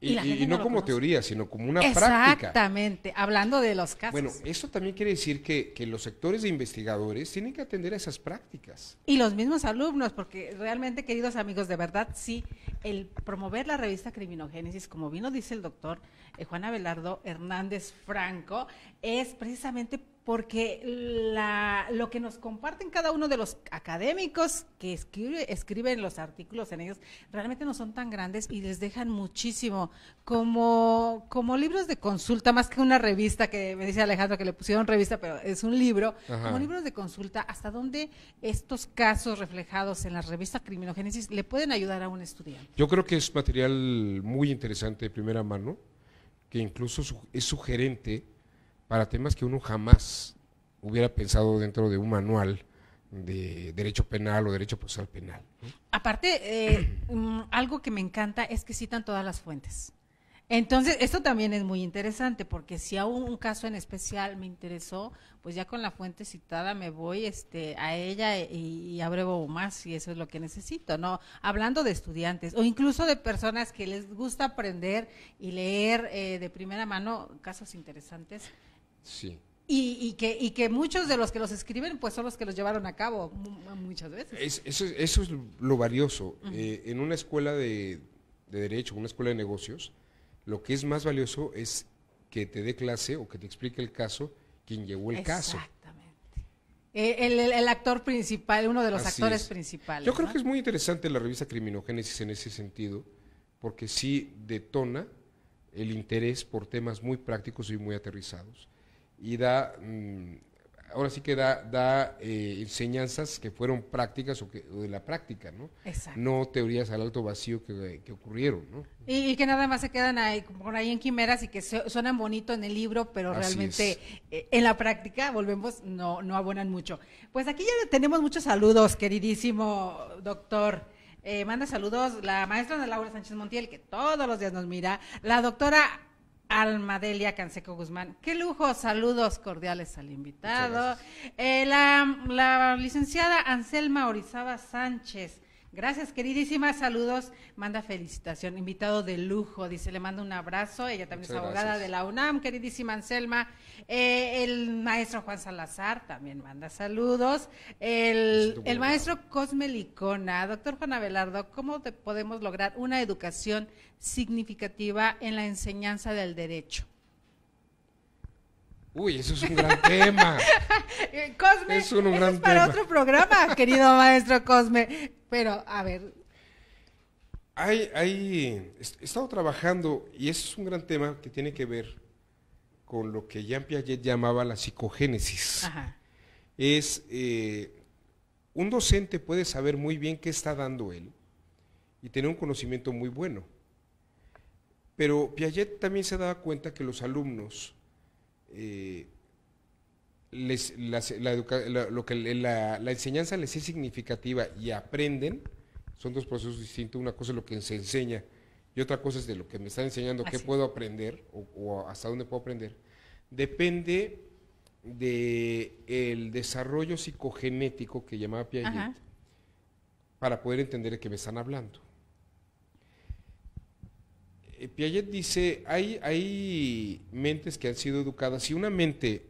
Y, no, como teoría, sino como una práctica. Exactamente, hablando de los casos. Bueno, eso también quiere decir que, los sectores de investigadores tienen que atender a esas prácticas. Y los mismos alumnos, porque realmente, queridos amigos, de verdad, sí, el promover la revista Criminogénesis, como vino dice el doctor eh, Juan Abelardo Hernández Franco, es precisamente porque lo que nos comparten cada uno de los académicos que escriben los artículos en ellos realmente no son tan grandes y les dejan muchísimo, como, como libros de consulta, más que una revista que me dice Alejandro que le pusieron revista, pero es un libro, como libros de consulta, hasta dónde estos casos reflejados en la revista Criminogénesis le pueden ayudar a un estudiante. Yo creo que es material muy interesante de primera mano, que incluso es sugerente para temas que uno jamás hubiera pensado dentro de un manual de derecho penal o derecho procesal penal. Aparte, eh, algo que me encanta es que citan todas las fuentes. Entonces, esto también es muy interesante porque si a un, caso en especial me interesó, pues ya con la fuente citada me voy este, a ella e, y, y abrevo más y eso es lo que necesito, ¿no? Hablando de estudiantes o incluso de personas que les gusta aprender y leer eh, de primera mano casos interesantes Sí. Y, que, muchos de los que los escriben, pues son los que los llevaron a cabo muchas veces. eso, es lo valioso. Eh, en una escuela de, Derecho, una escuela de negocios, lo que es más valioso es que te dé clase o que te explique el caso quien llevó el caso. Exactamente. Eh, el, actor principal, uno de los actores principales. Yo creo que es muy interesante la revista Criminogénesis en ese sentido, porque sí detona el interés por temas muy prácticos y muy aterrizados y da, mm, ahora sí que da, da eh, enseñanzas que fueron prácticas o, de la práctica, ¿no? Exacto. No teorías al alto vacío que, ocurrieron, ¿no? Y, que nada más se quedan ahí, por ahí en quimeras y que suenan bonito en el libro, pero realmente eh, en la práctica, volvemos, no, no abonan mucho. Pues aquí ya tenemos muchos saludos, queridísimo doctor. Eh, manda saludos la maestra de Laura Sánchez Montiel, que todos los días nos mira, la doctora Alma Delia Canseco Guzmán. Qué lujo, saludos cordiales al invitado. Eh, la, la licenciada Anselma Orizaba Sánchez. Gracias, queridísima. Saludos. Manda felicitación. Invitado de lujo, dice. Le mando un abrazo. Ella también es abogada de la UNAM, queridísima Anselma. Eh, el maestro Juan Salazar también manda saludos. El, maestro Cosme Licona. Doctor Juan Abelardo, ¿cómo podemos lograr una educación significativa en la enseñanza del derecho? Uy, eso es un gran *laughs* tema. Eh, Cosme, es es para otro programa, querido maestro Cosme. Pero, a ver. Hay, hay, he estado trabajando, y eso es un gran tema que tiene que ver con lo que Jean Piaget llamaba la psicogénesis. Es, eh, un docente puede saber muy bien qué está dando él y tener un conocimiento muy bueno. Pero Piaget también se daba cuenta que los alumnos eh, la, lo que la, enseñanza les es significativa y aprenden, son dos procesos distintos, una cosa es lo que se enseña y otra cosa es de lo que me están enseñando, qué puedo aprender o, hasta dónde puedo aprender, depende del desarrollo psicogenético que llamaba Piaget para poder entender de qué me están hablando. Eh, Piaget dice, hay, hay mentes que han sido educadas, si una mente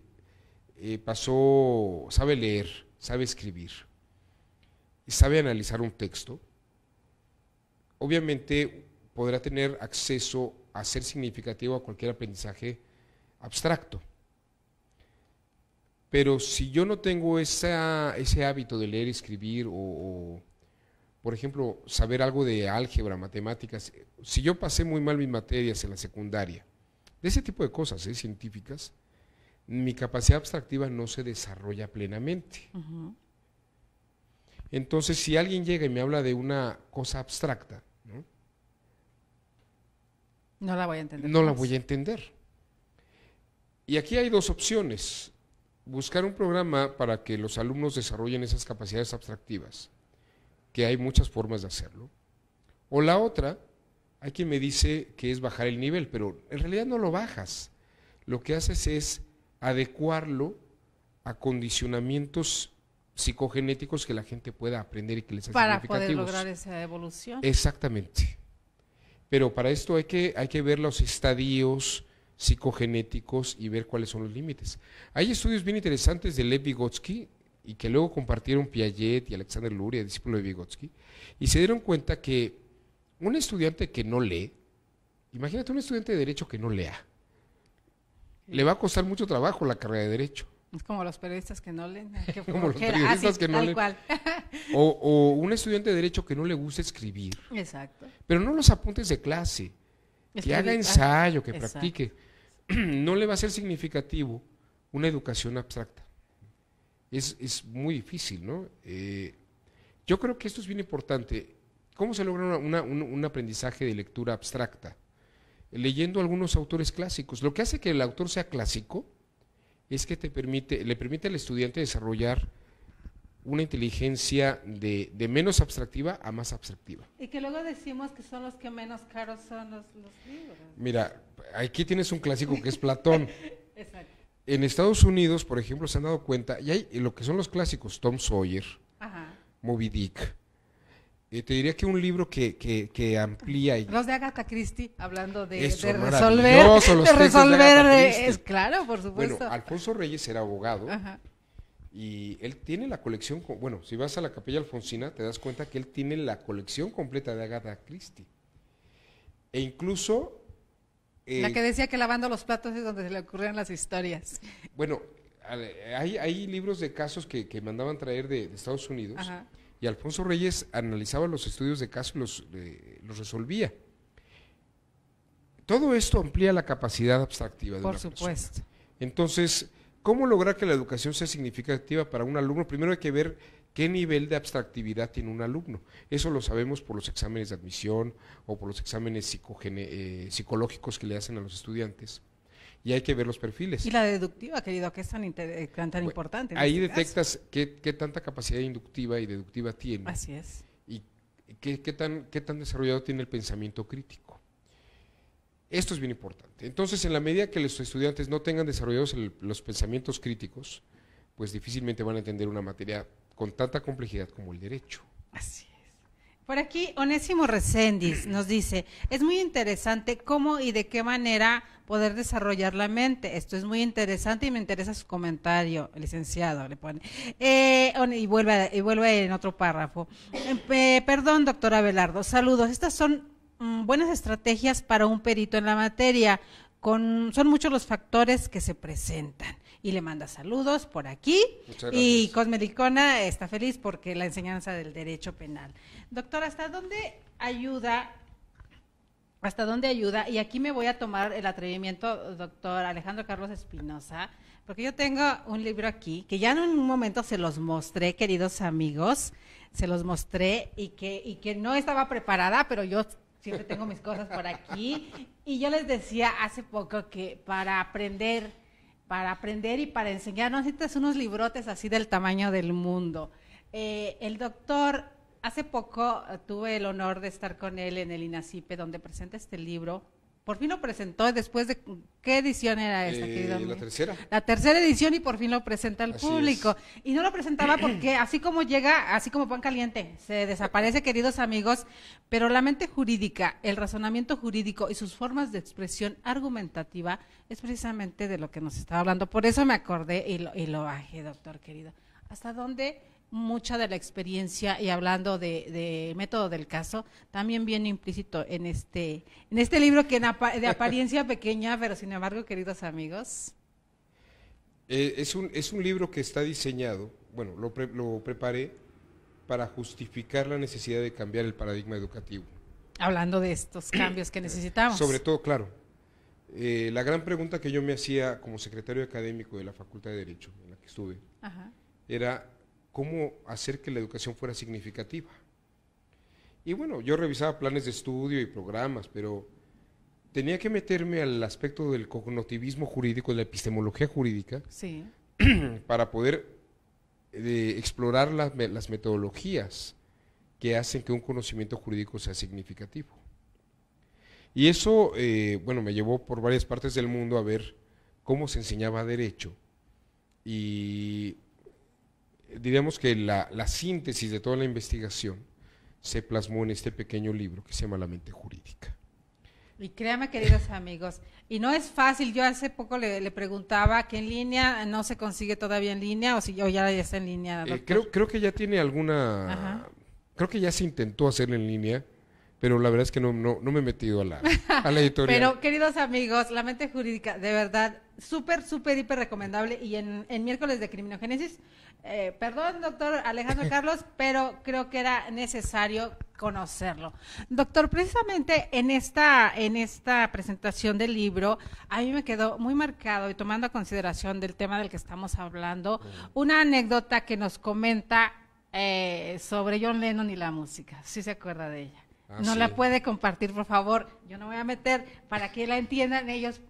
eh, pasó, sabe leer, sabe escribir, y sabe analizar un texto, obviamente podrá tener acceso a ser significativo a cualquier aprendizaje abstracto. Pero si yo no tengo ese hábito de leer, escribir o por ejemplo, saber algo de álgebra, matemáticas. Si yo pasé muy mal mis materias en la secundaria, de ese tipo de cosas ¿eh? científicas, mi capacidad abstractiva no se desarrolla plenamente. Entonces, si alguien llega y me habla de una cosa abstracta, ¿no? la voy a entender. No la voy a entender. Y aquí hay dos opciones. Buscar un programa para que los alumnos desarrollen esas capacidades abstractivas que hay muchas formas de hacerlo. O la otra, hay quien me dice que es bajar el nivel, pero en realidad no lo bajas. Lo que haces es adecuarlo a condicionamientos psicogenéticos que la gente pueda aprender y que les sean Para poder lograr esa evolución. Exactamente. Pero para esto hay que, hay que ver los estadios psicogenéticos y ver cuáles son los límites. Hay estudios bien interesantes de Lev Vygotsky, y que luego compartieron Piaget y Alexander Luria, discípulo de Vygotsky, y se dieron cuenta que un estudiante que no lee, imagínate un estudiante de derecho que no lea, le va a costar mucho trabajo la carrera de derecho. Es como los periodistas que no leen. *laughs* como los periodistas ah, que no leen. *laughs* o, un estudiante de derecho que no le gusta escribir. Exacto. Pero no los apuntes de clase. que haga ah, ensayo, que practique. *clears throat* no le va a ser significativo una educación abstracta es, es muy difícil, ¿no? Eh, yo creo que esto es bien importante. ¿Cómo se logra un, aprendizaje de lectura abstracta? Leyendo algunos autores clásicos. Lo que hace que el autor sea clásico es que te permite, le permite al estudiante desarrollar una inteligencia de, de, menos abstractiva a más abstractiva. Y que luego decimos que son los que menos caros son los, los libros. Mira, aquí tienes un clásico que es Platón. *laughs* Exacto en Estados Unidos, por ejemplo, se han dado cuenta, y hay lo que son los clásicos, Tom Sawyer, Moby Dick. y te diría que un libro que, que, amplía... Y... Los de Agatha Christie, hablando de, resolver, de resolver eh, es, claro, por supuesto. Bueno, Alfonso Reyes era abogado y él tiene la colección, bueno, si vas a la Capilla Alfonsina te das cuenta que él tiene la colección completa de Agatha Christie. E incluso la eh, que decía que lavando los platos es donde se le ocurrían las historias. Bueno, hay, libros de casos que, mandaban traer de, Estados Unidos y Alfonso Reyes analizaba los estudios de casos y los, eh, los resolvía. Todo esto amplía la capacidad abstractiva de Por supuesto. Entonces, ¿cómo lograr que la educación sea significativa para un alumno? Primero hay que ver qué nivel de abstractividad tiene un alumno. Eso lo sabemos por los exámenes de admisión o por los exámenes eh, psicológicos que le hacen a los estudiantes. Y hay que ver los perfiles. Y la deductiva, querido, que es tan, eh, importante. Ahí este detectas qué, tanta capacidad inductiva y deductiva tiene. Así es. Y qué, tan, desarrollado tiene el pensamiento crítico. Esto es bien importante. Entonces, en la medida que los estudiantes no tengan desarrollados los pensamientos críticos, pues difícilmente van a entender una materia con tanta complejidad como el derecho. Así es. Por aquí, Onésimo Recendis nos dice, es muy interesante cómo y de qué manera poder desarrollar la mente. Esto es muy interesante y me interesa su comentario, licenciado, le pone. Eh, y, vuelve, y vuelve en otro párrafo. Eh, eh, perdón, doctora Velardo, saludos. Estas son mm, buenas estrategias para un perito en la materia. Con, son muchos los factores que se presentan y le manda saludos por aquí. Y Cosmedicona está feliz porque la enseñanza del derecho penal. Doctor, ¿hasta dónde ayuda? ¿Hasta dónde ayuda? Y aquí me voy a tomar el atrevimiento, doctor Alejandro Carlos Espinosa, porque yo tengo un libro aquí que ya en un momento se los mostré, queridos amigos, se los mostré y que, y que no estaba preparada, pero yo siempre tengo mis cosas por aquí. Y yo les decía hace poco que para aprender para aprender y para enseñarnos. Necesitas unos librotes así del tamaño del mundo. Eh, el doctor, hace poco eh, tuve el honor de estar con él en el INACIPE, donde presenta este libro por fin lo presentó después de qué edición era esta, eh, querido La tercera. La tercera edición y por fin lo presenta al público. Y no lo presentaba *clears throat* porque así como llega, así como pan caliente, se desaparece, queridos amigos, pero la mente jurídica, el razonamiento jurídico y sus formas de expresión argumentativa es precisamente de lo que nos estaba hablando. Por eso me acordé y y lo bajé, doctor querido. ¿Hasta dónde mucha de la experiencia y hablando de, método del caso, también viene implícito en este, en este libro que de apariencia *laughs* pequeña, pero sin embargo, queridos amigos. Eh, es, un, es un libro que está diseñado, bueno, lo, preparé para justificar la necesidad de cambiar el paradigma educativo. Hablando de estos *clears throat* cambios que necesitamos. Sobre todo, claro, eh, la gran pregunta que yo me hacía como secretario académico de la Facultad de Derecho, en la que estuve, era cómo hacer que la educación fuera significativa. Y bueno, yo revisaba planes de estudio y programas, pero tenía que meterme al aspecto del cognitivismo jurídico, de la epistemología jurídica, *clears throat* para poder eh, explorar las, metodologías que hacen que un conocimiento jurídico sea significativo. Y eso, eh, bueno, me llevó por varias partes del mundo a ver cómo se enseñaba derecho. Y Digamos que la, síntesis de toda la investigación se plasmó en este pequeño libro que se llama La mente jurídica. Y créame, queridos *laughs* amigos, y no es fácil, yo hace poco le, preguntaba que en línea no se consigue todavía en línea o, si, ya, está en línea. Eh, creo, creo que ya tiene alguna, creo que ya se intentó hacer en línea, pero la verdad es que no, me he metido a la, *laughs* editorial. pero queridos amigos, La Mente Jurídica, de verdad, súper, súper, hiper recomendable. Y en, miércoles de Criminogénesis, eh, perdón, doctor Alejandro *laughs* Carlos, pero creo que era necesario conocerlo. Doctor, precisamente en esta, en esta presentación del libro, a mí me quedó muy marcado y tomando a consideración del tema del que estamos hablando, una anécdota que nos comenta eh, sobre John Lennon y la música. si ¿Sí se acuerda de ella? Ah, no la puede compartir, por favor. Yo no voy a meter para que la entiendan ellos,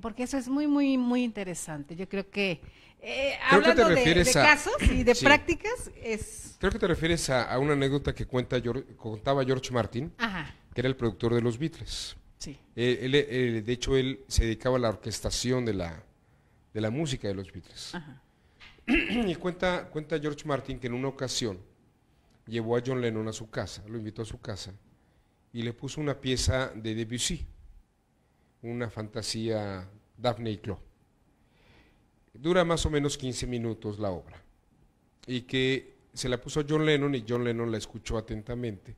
porque eso es muy, muy, muy interesante. Yo creo que eh, hablando de, casos y de *clears throat* prácticas es... Creo que te refieres a, una anécdota que cuenta contaba George Martin, que era el productor de los Beatles. Sí. Eh, eh, de hecho, él se dedicaba a la orquestación de la, música de los Beatles. Ajá. *clears throat* y cuenta, cuenta George Martin que en una ocasión llevó a John Lennon a su casa, lo invitó a su casa y le puso una pieza de Debussy, una fantasía Daphne y Clo. Dura más o menos 15 minutos la obra y que se la puso John Lennon y John Lennon la escuchó atentamente.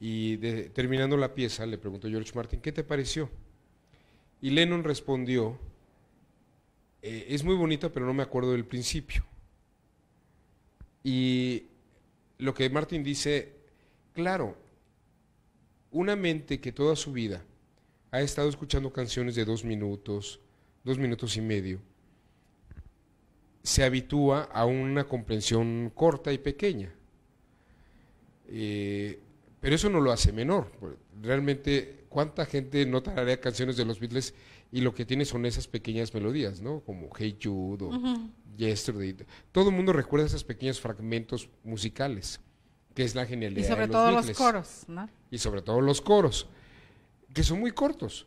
Y terminando la pieza le preguntó George Martin, ¿qué te pareció? Y Lennon respondió, eh, es muy bonita, pero no me acuerdo del principio. Y lo que Martin dice, claro, una mente que toda su vida ha estado escuchando canciones de dos minutos, dos minutos y medio, se habitúa a una comprensión corta y pequeña. Eh, pero eso no lo hace menor. Realmente, ¿cuánta gente no las canciones de los Beatles y lo que tiene son esas pequeñas melodías, ¿no? Como Hey Jude o Yesterday. Todo el mundo recuerda esos pequeños fragmentos musicales que es la genialidad. Y sobre todo los coros, ¿no? Y sobre todo los coros, que son muy cortos.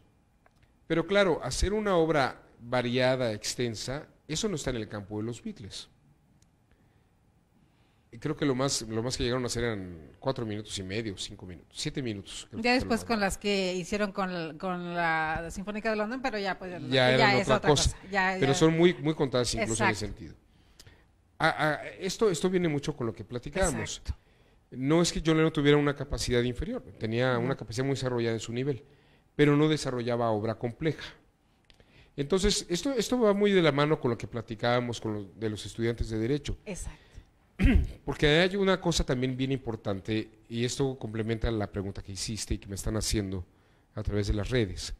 Pero claro, hacer una obra variada, extensa, eso no está en el campo de los Beatles. creo que lo más, lo más que llegaron a hacer eran cuatro minutos y medio, cinco minutos, siete minutos. Ya después con las que hicieron con, la Sinfónica de Londres, pero ya, pues, ya, es otra, cosa. pero son muy, muy contadas incluso en ese sentido. Ah, ah, esto, esto viene mucho con lo que platicábamos. Exacto. No es que John no tuviera una capacidad inferior, tenía una capacidad muy desarrollada en su nivel, pero no desarrollaba obra compleja. Entonces, esto, esto va muy de la mano con lo que platicábamos con de los estudiantes de Derecho. Exacto. *clears throat* Porque hay una cosa también bien importante, y esto complementa la pregunta que hiciste y que me están haciendo a través de las redes.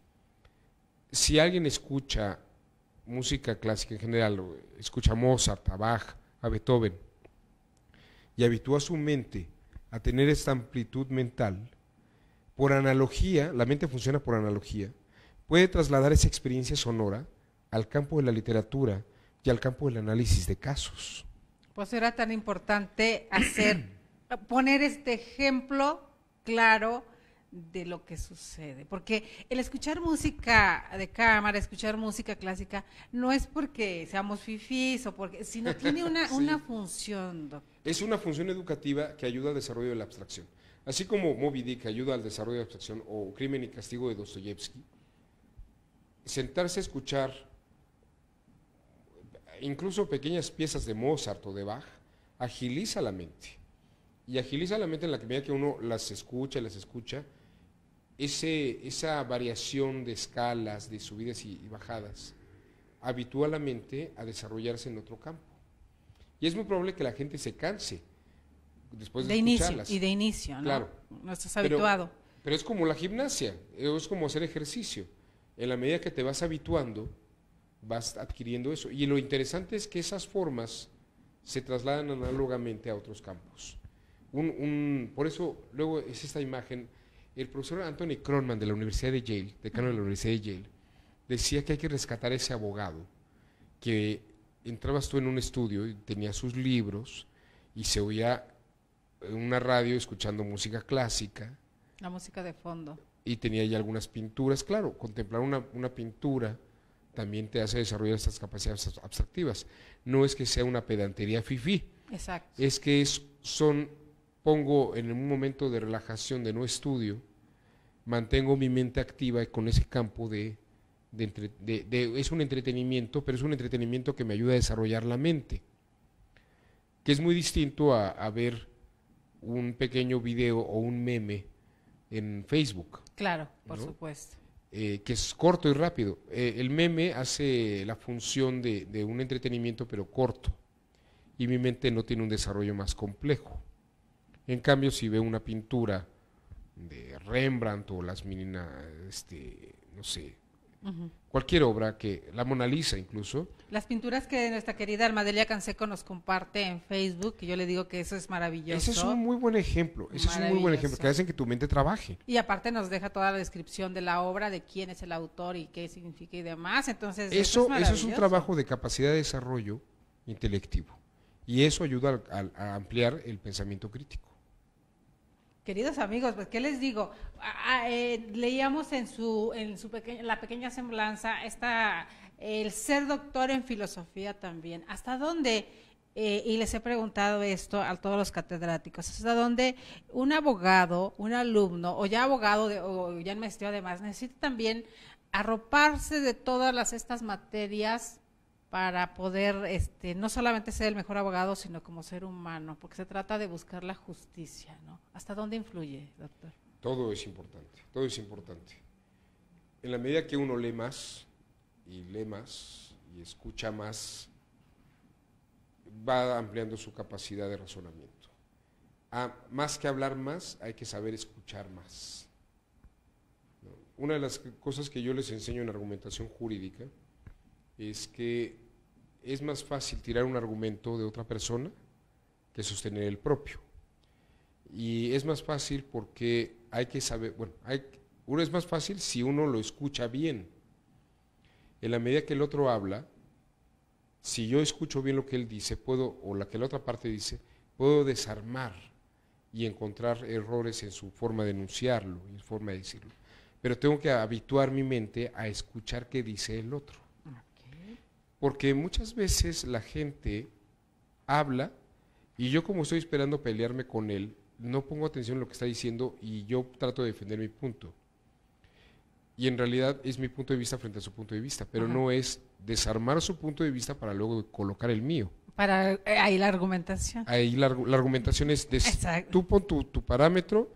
Si alguien escucha música clásica en general, escucha a Mozart, Bach, a Beethoven, y habitúa su mente a tener esta amplitud mental, por analogía, la mente funciona por analogía, puede trasladar esa experiencia sonora al campo de la literatura y al campo del análisis de casos. Pues era tan importante hacer, *clears throat* poner este ejemplo claro de lo que sucede. Porque el escuchar música de cámara, escuchar música clásica, no es porque seamos fifis o porque, sino *laughs* tiene una, función, Es una función educativa que ayuda al desarrollo de la abstracción. Así como Moby Dick ayuda al desarrollo de la abstracción o Crimen y Castigo de Dostoyevsky, sentarse a escuchar incluso pequeñas piezas de Mozart o de Bach agiliza la mente. Y agiliza la mente en la medida que uno las escucha y las escucha, ese, esa variación de escalas, de subidas y, bajadas, habitualmente a desarrollarse en otro campo. Y es muy probable que la gente se canse después de, de escucharlas. Inicio, y de inicio, ¿no? Claro. No estás habituado. Pero es como la gimnasia, eh, es como hacer ejercicio. En la medida que te vas habituando, vas adquiriendo eso. Y lo interesante es que esas formas se trasladan análogamente a otros campos. un, por eso luego es esta imagen el profesor Anthony Cronman de la Universidad de Yale, decano de la Universidad de Yale, decía que hay que rescatar a ese abogado que entrabas tú en un estudio y tenía sus libros y se oía en una radio escuchando música clásica. La música de fondo. Y tenía ya algunas pinturas. Claro, contemplar una, pintura también te hace desarrollar estas capacidades abstractivas. No es que sea una pedantería fifí. Exacto. Es que son, pongo en un momento de relajación, de no estudio, mantengo mi mente activa y con ese campo de, es un entretenimiento, pero es un entretenimiento que me ayuda a desarrollar la mente, que es muy distinto a, ver un pequeño video o un meme en Facebook. Claro, por supuesto. Eh, que es corto y rápido. Eh, el meme hace la función de, de, un entretenimiento, pero corto. Y mi mente no tiene un desarrollo más complejo. En cambio, si veo una pintura de Rembrandt o las meninas, este, no sé, cualquier obra que, la Mona Lisa incluso. Las pinturas que nuestra querida Armadelia Canseco nos comparte en Facebook, yo le digo que eso es maravilloso. Ese es un muy buen ejemplo, ese es un muy buen ejemplo, que hacen que tu mente trabaje. Y aparte nos deja toda la descripción de la obra, de quién es el autor y qué significa y demás, entonces eso, eso, es, un trabajo de capacidad de desarrollo intelectivo y eso ayuda a ampliar el pensamiento crítico. Queridos amigos, pues qué les digo, ah, ah, eh, leíamos en su en su la pequeña semblanza está el ser doctor en filosofía también. ¿Hasta dónde? Eh, y les he preguntado esto a todos los catedráticos, hasta dónde un abogado, un alumno o ya abogado o ya en maestría además necesita también arroparse de todas las, estas materias para poder este, no solamente ser el mejor abogado, sino como ser humano, porque se trata de buscar la justicia, ¿no? ¿Hasta dónde influye, doctor? Todo es importante, todo es importante. En la medida que uno lee más y lee más y escucha más, va ampliando su capacidad de razonamiento. más que hablar más, hay que saber escuchar más. Una de las cosas que yo les enseño en argumentación jurídica, es que es más fácil tirar un argumento de otra persona que sostener el propio. Y es más fácil porque hay que saber, bueno, uno es más fácil si uno lo escucha bien. En la medida que el otro habla, si yo escucho bien lo que él dice, puedo, o la que la otra parte dice, puedo desarmar y encontrar errores en su forma de enunciarlo, en su forma de decirlo. Pero tengo que habituar mi mente a escuchar qué dice el otro. Porque muchas veces la gente habla y yo como estoy esperando pelearme con él, no pongo atención a lo que está diciendo y yo trato de defender mi punto. Y en realidad es mi punto de vista frente a su punto de vista, pero no es desarmar su punto de vista para luego colocar el mío. Para eh, ahí la argumentación. Ahí la, argumentación es, tú pon tu parámetro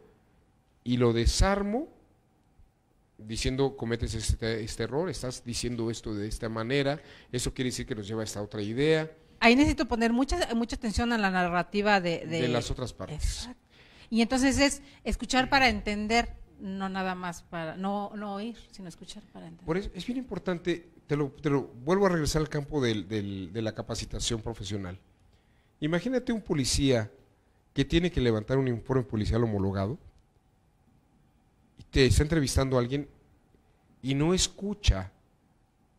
y lo desarmo diciendo cometes este, este error, estás diciendo esto de esta manera, eso quiere decir que nos lleva a esta otra idea. Ahí necesito poner mucha, mucha atención a la narrativa de, de, las otras partes. Exacto. Y entonces es escuchar para entender, no nada más para, no, no oír, sino escuchar para entender. Por eso es bien importante, te lo, te lo vuelvo a regresar al campo del, del, de la capacitación profesional. Imagínate un policía que tiene que levantar un informe policial homologado, te está entrevistando a alguien y no escucha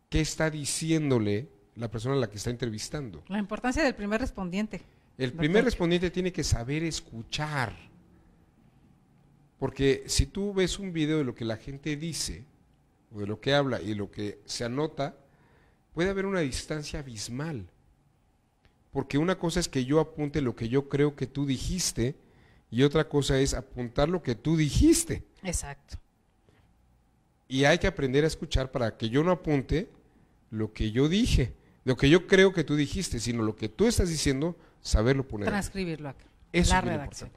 qué está diciéndole la persona a la que está entrevistando. La importancia del primer respondiente. El primer respondiente tiene que saber escuchar. Porque si tú ves un video de lo que la gente dice, o de lo que habla y lo que se anota, puede haber una distancia abismal. Porque una cosa es que yo apunte lo que yo creo que tú dijiste y otra cosa es apuntar lo que tú dijiste. Exacto. Y hay que aprender a escuchar para que yo no apunte lo que yo dije, lo que yo creo que tú dijiste, sino lo que tú estás diciendo, saberlo poner. Transcribirlo acá. Eso la redacción.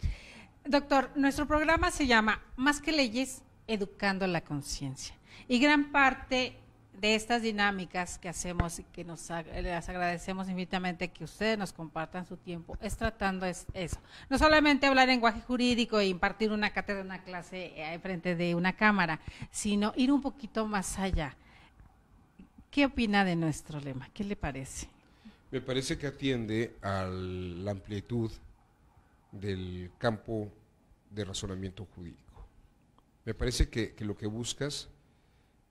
Doctor, nuestro programa se llama Más que leyes, educando la conciencia. Y gran parte de estas dinámicas que hacemos y que nos eh, les agradecemos infinitamente que ustedes nos compartan su tiempo, es tratando eso. No solamente hablar lenguaje jurídico e impartir una cátedra, una clase en eh, frente de una cámara, sino ir un poquito más allá. ¿Qué opina de nuestro lema? ¿Qué le parece? Me parece que atiende a la amplitud del campo de razonamiento jurídico. Me parece que, que lo que buscas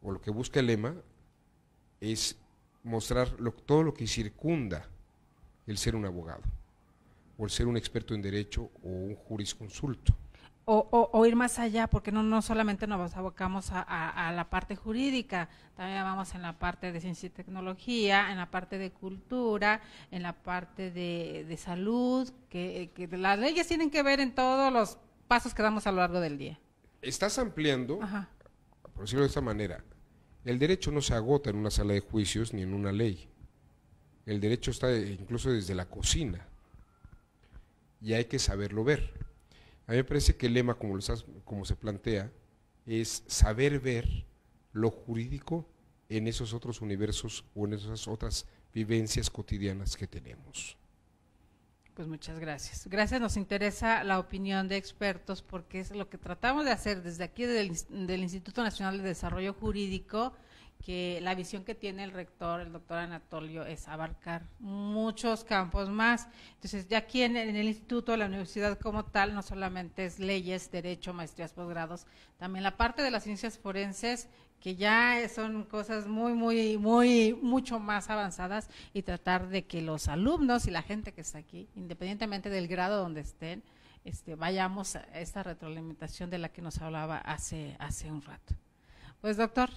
o lo que busca el lema es mostrar todo lo que circunda el ser un abogado, o el ser un experto en derecho o un jurisconsulto. O, ir más allá, porque no, no solamente nos abocamos a, la parte jurídica, también vamos en la parte de ciencia y tecnología, en la parte de cultura, en la parte de, salud, que, las leyes tienen que ver en todos los pasos que damos a lo largo del día. Estás ampliando, por decirlo de esta manera, el derecho no se agota en una sala de juicios ni en una ley. El derecho está incluso desde la cocina y hay que saberlo ver. A mí me parece que el lema, como, como se plantea, es saber ver lo jurídico en esos otros universos o en esas otras vivencias cotidianas que tenemos. Pues muchas gracias. Gracias, nos interesa la opinión de expertos porque es lo que tratamos de hacer desde aquí del, el Instituto Nacional de Desarrollo Jurídico, que la visión que tiene el rector, el doctor Anatolio, es abarcar muchos campos más. Entonces, ya aquí en el instituto, la universidad como tal, no solamente es leyes, derecho, maestrías, posgrados, también la parte de las ciencias forenses que ya son cosas muy, muy, muy, mucho más avanzadas y tratar de que los alumnos y la gente que está aquí, independientemente del grado donde estén, este, vayamos a esta retroalimentación de la que nos hablaba hace, hace un rato. Pues doctor,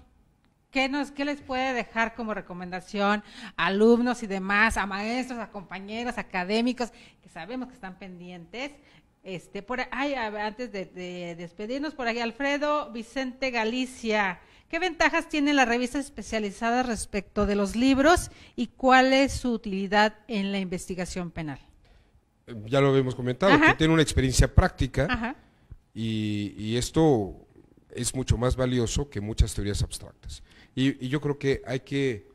¿qué, nos, ¿qué les puede dejar como recomendación a alumnos y demás, a maestros, a compañeros, académicos, que sabemos que están pendientes, este, por ay, antes de, despedirnos, por aquí Alfredo Vicente Galicia ¿Qué ventajas tiene la revista especializada respecto de los libros y cuál es su utilidad en la investigación penal? Eh, ya lo habíamos comentado, que tiene una experiencia práctica y, esto es mucho más valioso que muchas teorías abstractas. Y, yo creo que hay, que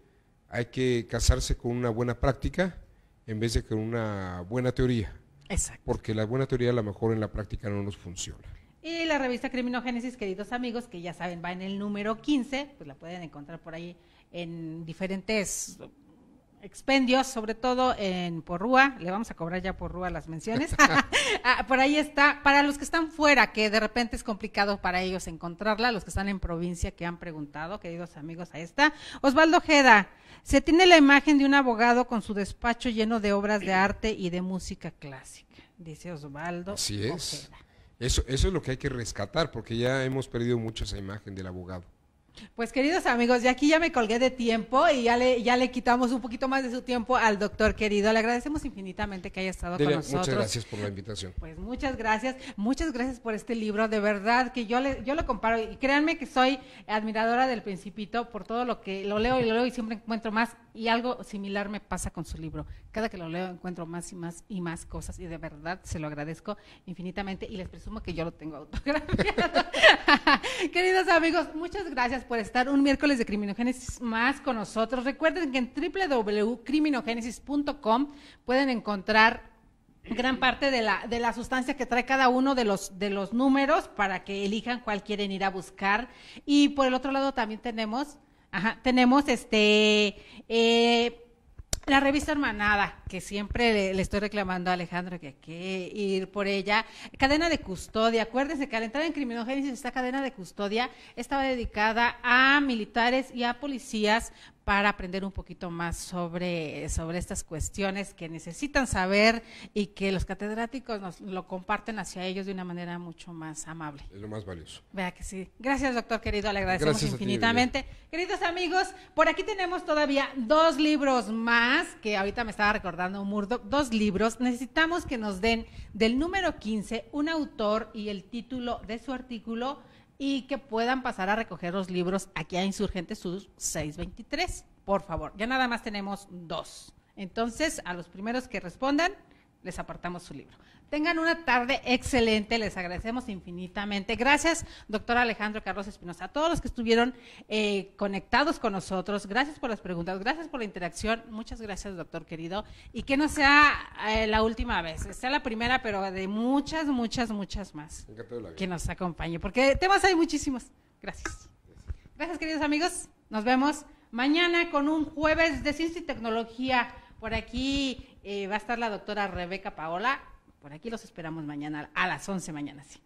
hay que casarse con una buena práctica en vez de con una buena teoría. Exacto. Porque la buena teoría a lo mejor en la práctica no nos funciona. Y la revista Criminogénesis, queridos amigos, que ya saben, va en el número 15, pues la pueden encontrar por ahí en diferentes expendios, sobre todo en Porrúa, le vamos a cobrar ya Porrúa las menciones. *laughs* *laughs* Ah, por ahí está, para los que están fuera, que de repente es complicado para ellos encontrarla, los que están en provincia que han preguntado, queridos amigos, ahí está. Osvaldo Ojeda, se tiene la imagen de un abogado con su despacho lleno de obras de arte y de música clásica, dice Osvaldo. Así es. Ojeda. Eso, eso es lo que hay que rescatar, porque ya hemos perdido mucho esa imagen del abogado. Pues queridos amigos, ya aquí ya me colgué de tiempo y ya le, ya le quitamos un poquito más de su tiempo al doctor querido. Le agradecemos infinitamente que haya estado con nosotros. Muchas gracias por la invitación. Pues muchas gracias, muchas gracias por este libro. De verdad que yo, le, yo lo comparo y créanme que soy admiradora del principito por todo lo que lo leo y lo leo y siempre encuentro más y algo similar me pasa con su libro. Cada que lo leo encuentro más y más y más cosas y de verdad se lo agradezco infinitamente y les presumo que yo lo tengo *laughs* autografiado. *laughs* Queridos amigos, muchas gracias por estar un miércoles de Criminogénesis más con nosotros. Recuerden que en www.criminogénesis.com pueden encontrar gran parte de la, de sustancia que trae cada uno de los, de los números para que elijan cuál quieren ir a buscar. Y por el otro lado también tenemos, ajá, tenemos este eh, la revista Hermanada, que siempre le, estoy reclamando a Alejandro que hay que ir por ella. Cadena de custodia. Acuérdense que al entrar en criminogénesis, esta cadena de custodia estaba dedicada a militares y a policías para aprender un poquito más sobre, sobre estas cuestiones que necesitan saber y que los catedráticos nos lo comparten hacia ellos de una manera mucho más amable. Es lo más valioso. Vea que sí. Gracias, doctor querido, le agradecemos infinitamente. Queridos amigos, por aquí tenemos todavía dos libros más, que ahorita me estaba recordando murdo, dos libros. Necesitamos que nos den del número 15 un autor y el título de su artículo y que puedan pasar a recoger los libros aquí a Insurgentes Sur 623. Por favor, ya nada más tenemos dos. Entonces, a los primeros que respondan, les apartamos su libro. Tengan una tarde excelente, les agradecemos infinitamente. Gracias, doctor Alejandro Carlos Espinosa, a todos los que estuvieron eh, conectados con nosotros. Gracias por las preguntas, gracias por la interacción. Muchas gracias, doctor querido. Y que no sea eh, la última vez, sea la primera, pero de muchas, muchas, muchas más. Que nos acompañe, porque temas hay muchísimos. Gracias. Gracias, queridos amigos. Nos vemos mañana con un jueves de ciencia y tecnología. Por aquí eh, va a estar la doctora Rebeca Paola por aquí los esperamos mañana a las 11 mañana, sí.